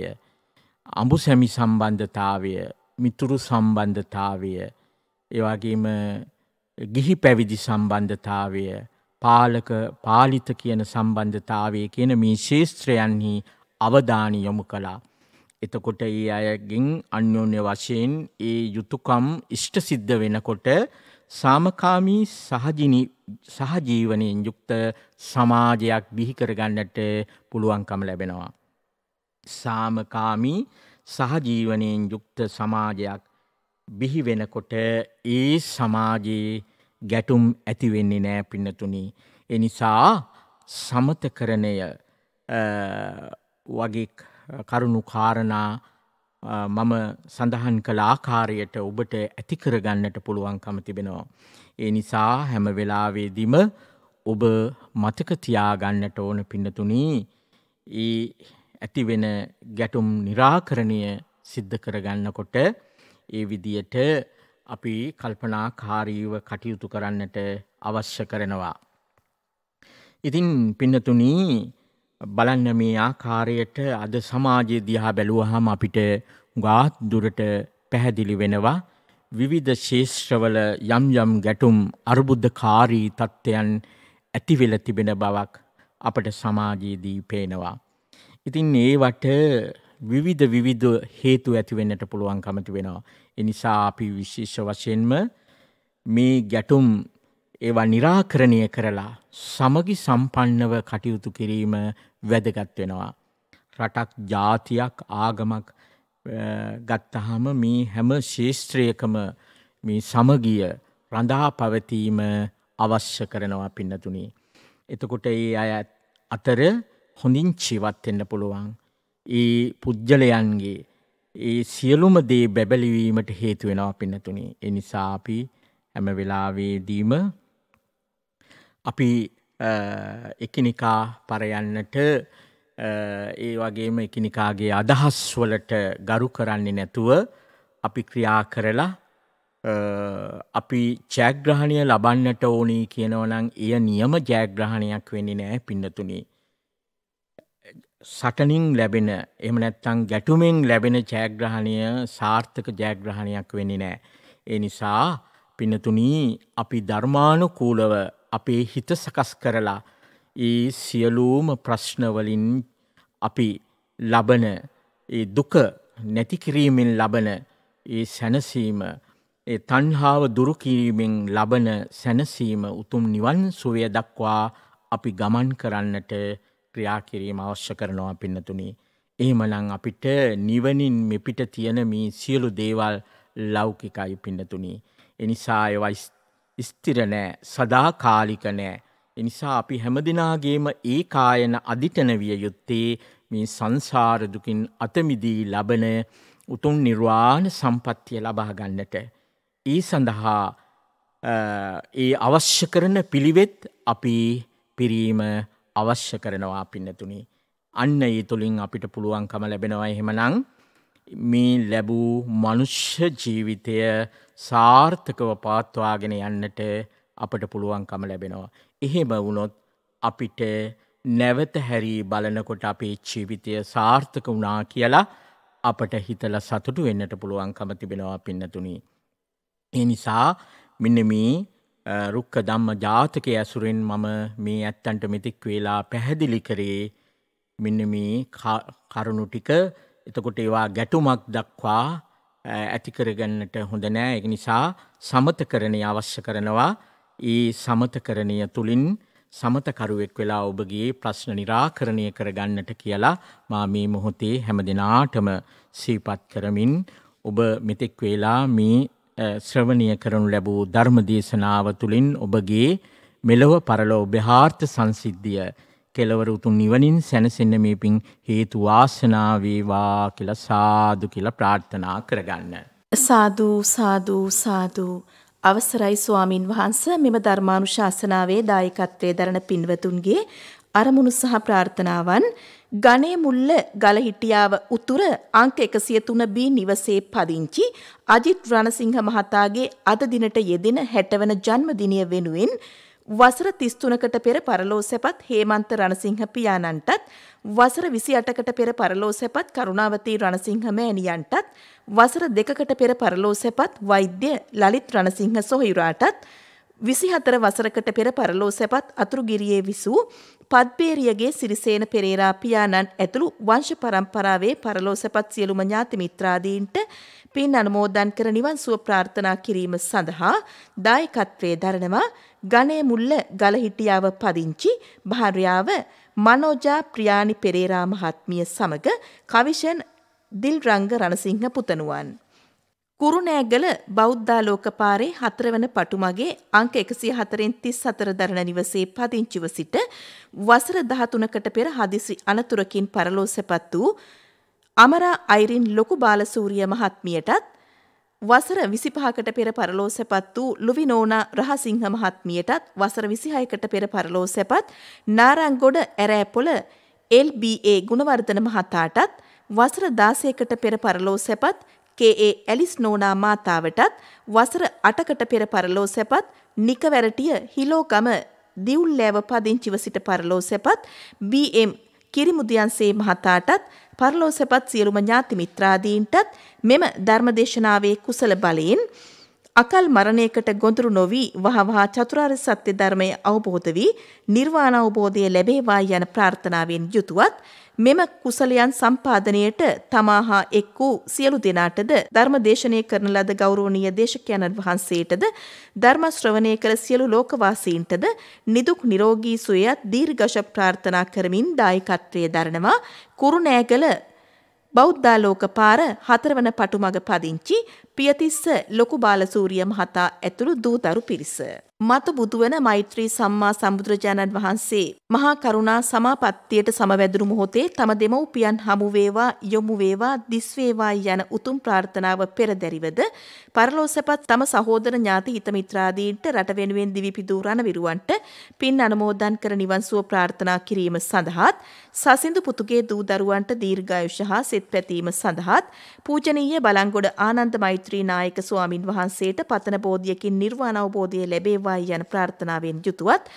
Speaker 2: අඹු සැමි සම්බන්ධතාවය මිතුරු සම්බන්ධතාවය ඒවාගේම ගිහි පැවිදි සම්බන්ධතාවය පාලක පාලිත කියන සම්බන්ධතාවය කියන මේ ශේෂත්‍රයන්හි අවධානය යොමු කළා. එතකොට ඒ අයගෙන් අන්‍යෝන්‍ය වශයෙන් ඒ යුතුයකම් ඉෂ්ට සිද්ධ වෙනකොට සාමකාමී සහජිනි සහජීවනයෙන් යුක්ත සමාජයක් බිහි කරගන්නට පුළුවන්කම ලැබෙනවා. සාමකාමී සහජීවනයෙන් යුක්ත සමාජයක් බිහි වෙනකොට ඒ සමාජයේ ගැටුම් ඇති වෙන්නේ නෑ පින්නතුනි. එනිසා සමතකරණය වගේ කරුණු කාරණා මම සඳහන් කළ ආකාරයට ඔබට ඇතිකරගන්නට පුළුවන්කම තිබෙනවා. ඒ නිසා හැම වෙලාවේදිම ඔබ මතකතියාගන්නට ඕන පින්නතුනී ඒ ඇතිවෙන ගැටුම් නිරාකරණය සිද්ධ කරගන්නකොට ඒ විදියට අපි කල්පනාකාරීව කටයුතු කරන්නට අවශ්‍ය කරනවා. ඉතින් පින්නතුනී බලන්න මේ ආකාරයට අද සමාජය දිහා බැලුවහම අපිට ගාත් දුරට පැහැදිලි වෙනවා විවිධ ශේෂ්ත්‍රවල යම් යම් ගැටුම් අර්බුද්ධකාරී තත්ත්වයන් ඇතිවෙල තිබෙන බවක් අපට සමාජයේදී පේනවා. ඉතින් ඒවට විවිධ විවිධ හේතු ඇතිවෙන්නට පුළුවන් කමති වෙනවා. එනිසා අපි විශේෂ වශයෙන්ම මේ ගැටුම් ඒවා නිරාකරණය කරලා සමගි සම්පන්නව කටයුතු කිරීම වැදගත් වෙනවා. රටක් ජාතියක් ආගමක් ගත්තහම මේ හැම ශේෂත්‍රයකම මේ සමගිය රඳහා පවතීම අවශ්‍ය කරනවා පින්නතුනි. එතකොට ඒ අය අතර හොඳින් ජීවත්වෙන්න පුළුවන්. ඒ පුද්ගලයන්ගේ ඒ සියලුම දේ බැබලිවීමට හේතුවෙනවා පින්නතුනි. එනිසා අපි හැම වෙලාවේදීම අපි එකනිකා පරයන්නට ඒ වගේම එකනිකාගේ අදහස් වලට ගරු කරන්නේ නැතුව අපි ක්‍රියා කරලා අපි ජෑග්‍රහණය ලබන්නට ඕනී කියනවනං එය නියම ජෑග්‍රහණයක් වෙනි නෑ පින්නතුනි. සටනින් ලැබෙන එම නැත්තං ගැටුමෙන් ලැබෙන ජෑග්‍රහණය සාර්ථක ජෑග්‍රහණයක් වෙනි නෑ. ඒ නිසා පිනතුනී අපි ධර්මානුකූලව අපේ හිත සකස් කරලා ඒ සියලූම ප්‍රශ්නවලින් අපි ලබන දුක නැතිකිරීමෙන් ලබන ඒ සැනසීම ඒ තන්හාාව දුරුකිරීමෙන් ලබන සැනසීම උතුම් නිවන් සුවය දක්වා අපි ගමන් කරන්නට ක්‍රියාකිරීම අවශ්‍ය කරනවා පින්නතුනි. ඒමනං අපිට නිවනින් මෙපිට තියෙන මේ සියලු දේවල් ලෞකිකයි පින්නතුනි. එනිසා එවයිස් ස්ථිර නෑ සදාකාලික නෑ. එනිසා අපි හැමදිනාගේම ඒ කායන අධිටන විය යුත්තේ මේ සංසාරදුකින් අතමිදී ලබන උතුන් නිර්වාණ සම්පත්තිය ලබාගන්නට. ඒ සඳහා ඒ අවශ්‍ය කරන පිළිවෙත් අපි පිරීම අවශ්‍ය කරනවා පින්නතුනි. අන්න ඒ තුළින් අපිට පුළුවන්කම ලැබෙනවා එහෙමනං. මේ ලැබූ මනුෂ්‍ය ජීවිතය සාර්ථකව පාත්වාගෙන යන්නට අපට පුළුවන්කම ලැබෙනවා. එහෙම වුණොත් අපිට නැවත හැරී බලනකොට අපේ ජීවිතය සාර්ථක වුණා කියලා අපට හිතල සතුටු වෙන්නට පුළුවන්කම තිබෙනවා පින්නතුනි. ඒ නිසා මෙන්නමී රුක්ක දම්ම ජාතක ඇසුරෙන් මම මේ ඇත්තන්ට මෙතික් වෙලා පැහැදිලි කරේ මෙන්නමී කරුණු ටික එතකොට ඒවා ගැටුමක් දක්වා ඇතිකරගන්නට හොඳ නෑ එක නිසා සමතකරණය අවශ්‍ය කරනවා ඒ සමතකරණය තුළින් සමතකරුවෙක් වෙලා ඔබගේ ප්‍රශ්න නිරාකරණය කරගන්නට කියලා මා මේ මොහොතේ හැම දෙනාටම සීපත් කරමින් ඔබ මෙතෙක් වෙලා මේ ශ්‍රවණය කරනු ලැබූ ධර්ම දේශනාව තුළින් ඔබගේ මෙලොව පරලෝ බ්‍යහාර්ථ සංසිද්ධිය කෙලවර උතුම් නිවනින් සැනසෙන්න මේ පිං හේතු වාසනා වේවා කියලා සාදු කියලා ප්‍රාර්ථනා කරගන්න.
Speaker 1: සාදු සාදු සාදු අවසරයි ස්වාමින් වහන්ස මෙම ධර්මානුශාසනාවේ දායකත්වයේ දරන පින්වතුන්ගේ අරමුණු සහ ප්‍රාර්ථනාවන් ගණේ මුල්ල ගලහිටියාව උතුර අංක 103B නිවසේ පදිංචි අජිත් රණසිංහ මහතාගේ අද දිනට යෙදෙන 60 වන ජන්මදිනය වෙනුවෙන් වසර 33කට පෙර පරලෝ සැපත් හේමන්ත රණසිංහ පියාණන්ටත් වසර 28කට පෙර පරලෝ සැපත් කරුණාවතී රණසිංහ මෑණියන්ටත් වසර දෙකකට පෙර පරලෝ සැපත් වෛද්‍ය ලලිත් රණසිංහ සොහයුරාටත් 24 වසරකට පෙර පරලෝ සැපත් අතුරුගිරියේ විසූ පද්බේරියගේ සිරිසේන පෙරේරා පියාණන් ඇතුළු වංශ පරම්පරාවේ පරලෝ සැපත් සියලුම ඥාති මිත්‍රාදීන්ට පින් අනුමෝදන් කර නිවන් සුව ප්‍රාර්ථනා කිරීම සඳහා දායකත්වයේ දරනවා ගණේ මුල්ල ගලහිටියාව පදිංචි භාර්යාව මනෝජා ප්‍රියානි පෙරේරා මහත්මිය සමග කවිෂන් දිල්රංග රණසිංහ පුතණුවන් කුරුණෑගල බෞද්ධාලෝකපාරේ හතරවන පටුමගේ අංක 104.34 දරණ නිවසේ පදිංචිව සිට වසර 13කට පෙර හදිසි අනතුරකින් පරලෝසපත් වූ අමරා අයිරින් ලොකු බාලසූරිය මහත්මියටත් වසර 25කට පෙර පරලෝ සැපත් වූ ලුවිනෝනා රහසිංහ මහත්මියටත් වසර 26කට පෙර පරලෝ සැපත් නාරංගොඩ ඇරෑපොළ LBA ගුණවර්ධන මහතාටත් වසර 16කට පෙර පරලෝ සැපත් KA ඇලිස් නෝනා මාතාවටත් වසර 8කට පෙර පරලෝ සැපත් නිකවැරටිය හිලෝගම දිවුල්ලෑව පදිංචිව සිට පරලෝ සැපත් BM කිරිමුදියන්සේ මහතාටත් පරලෝසපත් සියලුම ඥාති මිත්‍රාදීන්ටත් මෙම ධර්මදේශනාවේ කුසල බලයෙන් අකල් මරණයකට ගොඳුරු නොවි වහවහ චතුරාර්ය සත්‍ය ධර්මය අවබෝධ වී නිර්වාණ අවබෝධය ලැබේවා යන ප්‍රාර්ථනාවෙන් යුතුවත් මෙම කුසලයන් සම්පාදනයට තමා හා එක් වූ සියලු දෙනාටද ධර්ම දේශනය කරන ලද ගෞරවනීය දේශකයන්න් වහන්සේටද ධර්ම ශ්‍රවණය කළ සියලු ලෝකවාසීන්ටද නිදුක් නිරෝගී සුවයත් දීර්ඝෂ ප්‍රාර්ථනා කරමින් දායකත්වයේ දරනවා කුරුණෑගල බෞද්ධාලෝක පාර හතරවන පටුමග පදිංචි පියතිස්ස ලොකු බාලසූරිය මහතා ඇතුළු දූතරු පිරිස. මතු බුදුවන මෛත්‍රී සම්මා සම්බුදුරජාණන් වහන්සේ මහා කරුණා සමාපත්තියට සමවැදුණු මොහොතේ තම දෙමව්පියන් හමු වේවා යොමු වේවා දිස් වේවා යන උතුම් ප්‍රාර්ථනාව පෙරදැරිවද පරලෝසපත් තම සහෝදර ඥාති හිත මිත්‍රාදීන්ට රට වෙනුවෙන් දිවිපිදූ රණවිරුවන්ට පින් අනුමෝදන් කර නිවන් සුව ප්‍රාර්ථනා කිරීම සඳහාත් සසින්දු පුතුගේ දූ දරුවන්ට දීර්ඝායුෂ හා සෙත් පැතීම සඳහාත් පූජනීය බලංගොඩ ආනන්ද මෛත්‍රී මෛත්‍රී නායක ස්වාමින් වහන්සේට පතන බෝධියකින් නිර්වාණ අවබෝධය ලැබේවායි යන ප්‍රාර්ථනාවෙන් යුතුවත්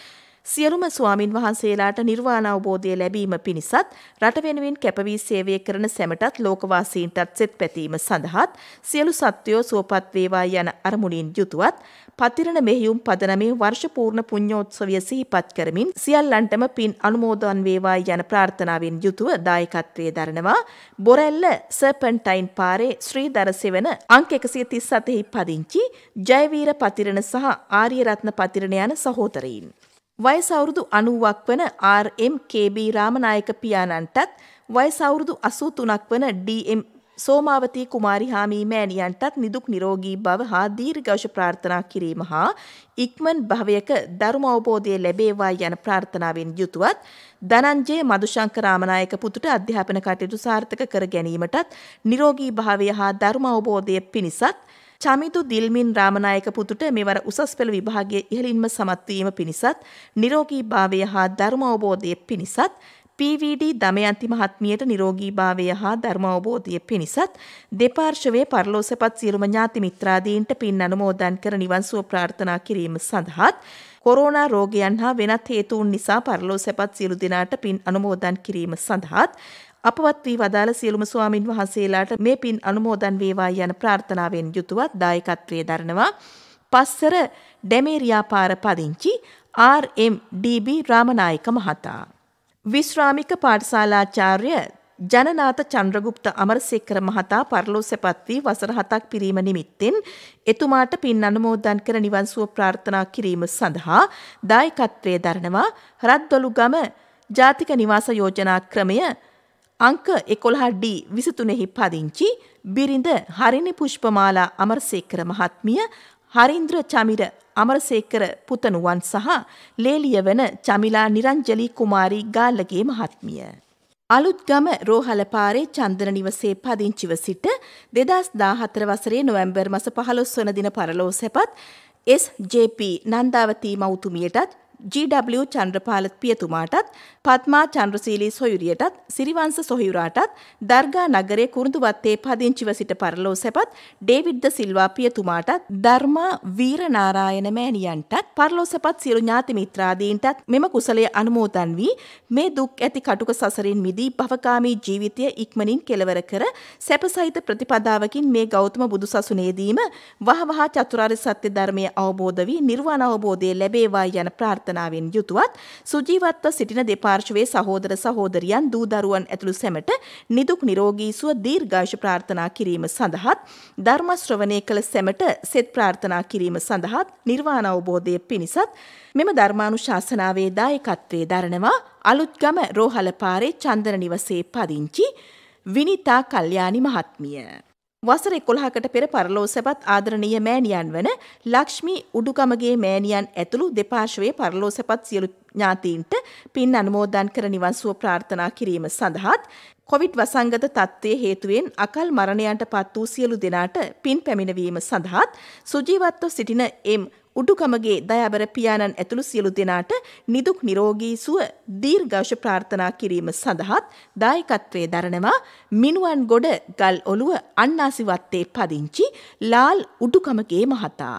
Speaker 1: සියලුම ස්වාමින් වහන්සේලාට නිර්වාණ අවබෝධය ලැබීම පිණිසත් රට වෙනුවෙන් කැපවී සේවය කරන සැමටත් ලෝකවාසීන්ටත් සෙත් පැතීම සඳහාත් සියලු සත්වයෝ සුවපත් වේවා යන අරමුණින් යුතුවත් පතිරණ මෙහියුම් පදනමේ වර්ෂපූර්ණ පුණ්‍යෝත්සවය සිහිපත් කරමින් සියල්ලන්ටම පින් අනුමෝදන් වේවා යන ප්‍රාර්ථනාවෙන් යුතුව දායකත්වයේ දරනවා බොරැල්ල සර්පන්ටයින් පාරේ ශ්‍රීදර සෙවන අංක 137 පදිංචි ජයවීර පතිරණ සහ ආර්යරත්න පතිරණ යන සහෝදරයින් වයස අවුරුදු 90ක් වන RM KB රාමනායක පියාණන්ටත් වයස අවුරුදු 83ක් වන DM සෝමාවතී කුමාරි හාමී මෑණියන්ටත් නිදුක් නිරෝගී බව හා දීර්ඝාෂ ප්‍රාර්ථනා කිරීම හා ඉක්මන් භවයක ධර්ම අවබෝධය ලැබේවා යන ප්‍රාර්ථනාවෙන් යුතුවත් ධනංජය මදුශංක රාමනායක පුතුට අධ්‍යාපන කටයුතු සාර්ථක කර ගැනීමටත් නිරෝගී භාවය හා ධර්ම අවබෝධය පිණිසත් චමිතු දිල්මින් රාමනායක පුතුට මෙවර උසස් පෙළ විභාගයේ ඉහළින්ම සමත්වීම පිණිසත් නිරෝගී භාවය හා ධර්ම අවබෝධය පිණිසත් PVD දමයන්ති මහත්මියට නිරෝගීභාවය හා ධර්ම අවබෝධය පිණිසත් දෙපාර්ශවයේ පරලෝසපත් සියලුම ඥාති මිත්‍රාදීන්ට පින් අනුමෝදන් කර නිවන් සුව ප්‍රාර්ථනා කිරීම සඳහාත් කොරෝනා රෝගයන් හා වෙනත් හේතුන් නිසා පරලෝසපත් සියලු දෙනාට පින් අනුමෝදන් කිරීම සඳහාත් අපවත් වී වදාළ සියලුම ස්වාමින් වහන්සේලාට මේ පින් අනුමෝදන් වේවා යන ප්‍රාර්ථනාවෙන් යුතුවත් දායකත්වයේ දරනවා පස්සර ඩැමේරියා පාර පදිංචි ආර්.එම්.ඩී.බී. රාමනායක මහතා විශ්‍රාමික පාඨශාලාචාර්ය ජනනාත චන්ද්‍රගුප්ත අමරසේකර මහතා පරලෝසෙපත් වී වසර 7ක් පිරීම නිමිත්තෙන් එතුමාට පින් අනුමෝදන් කර නිවන් සුව ප්‍රාර්ථනා කිරීම සඳහා දායකත්වයේ දරනවා රද්දොළුගම ජාතික නිවාස යෝජනා ක්‍රමය අංක 11D 23හි පදිංචි බිරිඳ හරිනි පුෂ්පමාලා අමරසේකර මහත්මිය හරින්ද්‍ර චමිර අමරසේකර පුතණුවන් සහ ලේලිය වන චමිලා නිරංජලි කුමාරි ගාල්ලගේ මහත්මිය. අලුත්ගම රෝහලපාරේ චන්දන නිවසේ පදිංචිව සිට දෙදස් දාහතර වසරේ නොවැම්බර් මස පහළොස් වන දින පරලෝ සැපත් SJP නන්දාවතී මවතුමියටත් GW චන්ද්‍රපාලත් පියතුමාටත් පත්මා චන්ද්‍රසීලී සොයුරියටත් සිරිවංශ සොහයුරාටත් දර්ගා නගරයේ කුරුඳුවත්තේ පදිංචිව සිට පරලෝ සැපත් ඩේවිඩ් ද සිල්වා පියතුමාටත් ධර්මා වීරනාරායන මෑණියන්ටත් පරලෝ සැපත් සියලු ඥාති මිත්‍රාදීන්ටත් මෙම කුසලය අනුමෝදන් වී මේ දුක් ඇති කටුක සසරින් මිදී භවකාමී ජීවිතය ඉක්මනින් කෙලවර කර සැපසහිත ප්‍රතිපදාවකින් මේ ගෞතම බුදු සසුනේදීම වහවහා චතුරාර්ය සත්‍ය ධර්මය අවබෝධ වී නිර්වාණ අවබෝධය ලැබේවා යන ප්‍රාර්ථනා ප්‍රාර්ථනාවෙන් යුතුවත් සුජීවත්ව සිටින දෙපාර්ශවයේ සහෝදර සහෝදරියන් දූ දරුවන් ඇතුළු සැමට නිදුක් නිරෝගී සුව දීර්ඝායුෂ ප්‍රාර්ථනා කිරීම සඳහාත් ධර්ම ශ්‍රවණය කළ සැමට සෙත් ප්‍රාර්ථනා කිරීම සඳහාත් නිර්වාණ අවබෝධය පිණිසත් මෙම ධර්මානුශාසනාවේ දායකත්වයේ දරනවා අලුත්ගම රෝහලපාරේ චන්දන නිවසේ පදිංචි විනිතා කල්යාණි මහත්මිය වසර 11කට පෙර පරලෝ සැපත් ආදරණීය මෑණියන් වන ලක්ෂ්මී උඩුකමගේ මෑණියන් ඇතුළු දෙපාර්ශවයේ පරලෝ සැපත් සියලු ඥාතීන්ට පින් අනුමෝදන් කර නිවන් සුව ප්‍රාර්ථනා කිරීම සඳහාත් කොවිඩ් වසංගත තත්ත්වයේ හේතුවෙන් අකල් මරණයන්ට පත් වූ සියලු දෙනාට පින් පැමිණවීම සඳහාත් සුජීවත්ව සිටින එම් උඩුකමගේ දයාබර පියාණන් ඇතුළු සියලු දෙනාට නිදුක් නිරෝගී සුව දීර්ඝාෂ ප්‍රාර්ථනා කිරීම සඳහාත් දායකත්වයේ දරනවා මිනුවන් ගොඩ ගල් ඔලුව අන්නාසිවත්තේ පදිංචි ලාල් උඩුකමගේ මහතා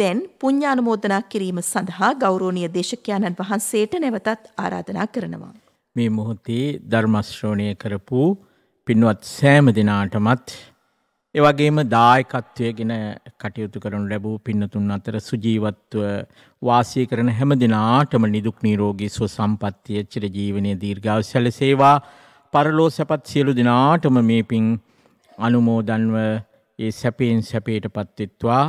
Speaker 1: දැන් පුඤ්ඤානුමෝදනා කිරීම සඳහා ගෞරවනීය දේශකයන්න් වහන්සේට නැවතත් ආරාධනා කරනවා.
Speaker 2: මේ මොහොතේ ධර්ම කරපු පින්වත් සෑම දිනාටමත් ඒවගේම දායකත්වය ගෙන කටයුතු කරනු ලැබූ පින්නතුන් අතර සුජීවත්ව වාසය කරන හැම දෙනාටම නිදුක් නීරෝගී සුව සම්පත්තිය චිරජීවනයේ දීර්ඝායු සැලසේවා පරලෝ සැපත් සියලු දෙනාටම මේ පින් අනුමෝදන්ව ඒ සැපයෙන් සැපයට පත්වෙත්වා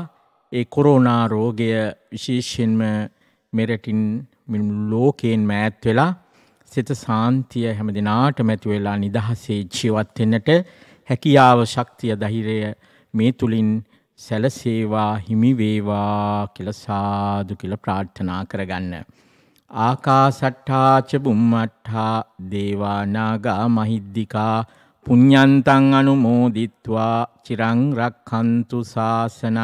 Speaker 2: ඒ කොරෝනා රෝගය විශේෂයෙන්ම මෙරටින් ලෝකයෙන් මෑත් වෙලා සිත සාන්තිය හැම දෙනාට මැතිවෙලා නිදහසේ ජීවත්වෙන්නට හැකියාව ශක්තිය ධෛර්යය මේ තුලින් සැලසේවා හිමි වේවා කියලා සාදු කියලා ප්‍රාර්ථනා කරගන්න. ආකාසට්ඨා ච බුම්මට්ඨා දේවා නාග මහිද්దికා පුඤ්ඤන්තං අනුමෝදිත්වා චිරං රක්ඛන්තු සාසනං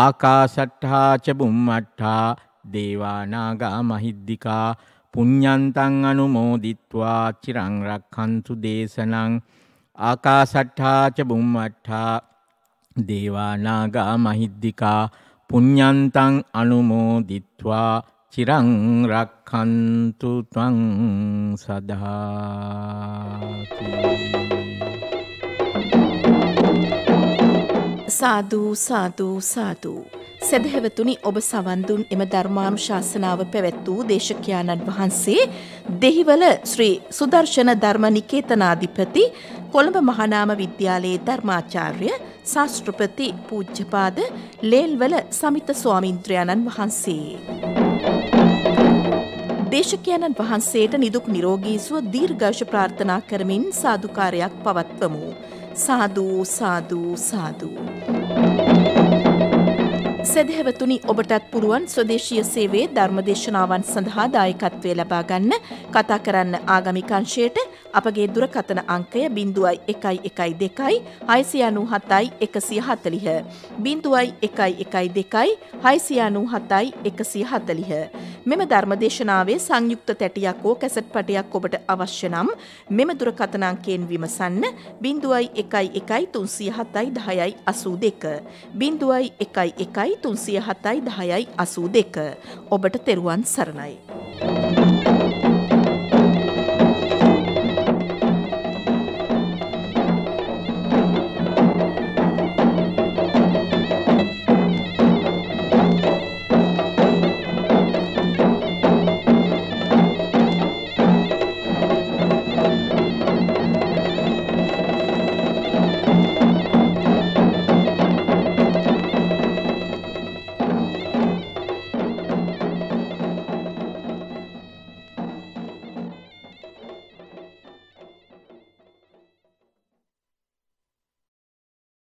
Speaker 2: ආකාශට්ඨා ච බුම්මට්ඨා දේවා නාග මහිද්దికා පුඤ්ඤන්තං අනුමෝදිත්වා චිරං රක්ඛන්තු දේශනං ආකාසට්ඨා ච බුම්මට්ඨා දේවානාගා මහිද්దికා පුඤ්ඤන්තං අනුමෝදිත්වා චිරං රක්ඛන්තු ත්වං සදාති
Speaker 1: සාධූ සාධූ සාධූ. සැදැහැවතුනි ඔබ සවන්දුන් එම ධර්මාම් ශාසනාව පැවැත් වූ දේශකයාණන් වහන්සේ දෙහිවල ශ්‍රී සුදර්ශන ධර්මනිකේතනාධිපති කොළඹ මහනාම විද්‍යාලයේ ධර්මාචාර්ය ශාස්ත්‍රපති පූජ්ජපාද ලේල්වල සමිත ස්වාමින්ද්‍රයාණන් වහන්සේ. දේශකයණන් වහන්සේට නිදුක් නිරෝගී සුව දීර්ඝාෂ ප්‍රාර්ථනා කරමින් සාදුකාරයක් පවත්වමු. Sadhu, sadhu, sadhu. සැදැහැවතුනි ඔබටත් පුරුවන් ස්වදේශීය සේවේ ධර්මදේශනාවන් සඳහා දායකත්වය ලබා ගන්න කතා කරන්න ආගමිකංශයට අපගේ දුරකථන අංකය 0112යි 697යි 140 0112යි 697යි 140 මෙම ධර්මදේශනාවේ සංයුක්ත තැටියක් හෝ කැසට් පටයක් ඔබට අවශ්‍ය නම් මෙම දුරකථන අංකයෙන් විමසන්න 0112 307යි 10යි 82 0112 තුන්සිය හතයි දහයයි අසූ දෙක. ඔබට තෙරුවන් සරණයි.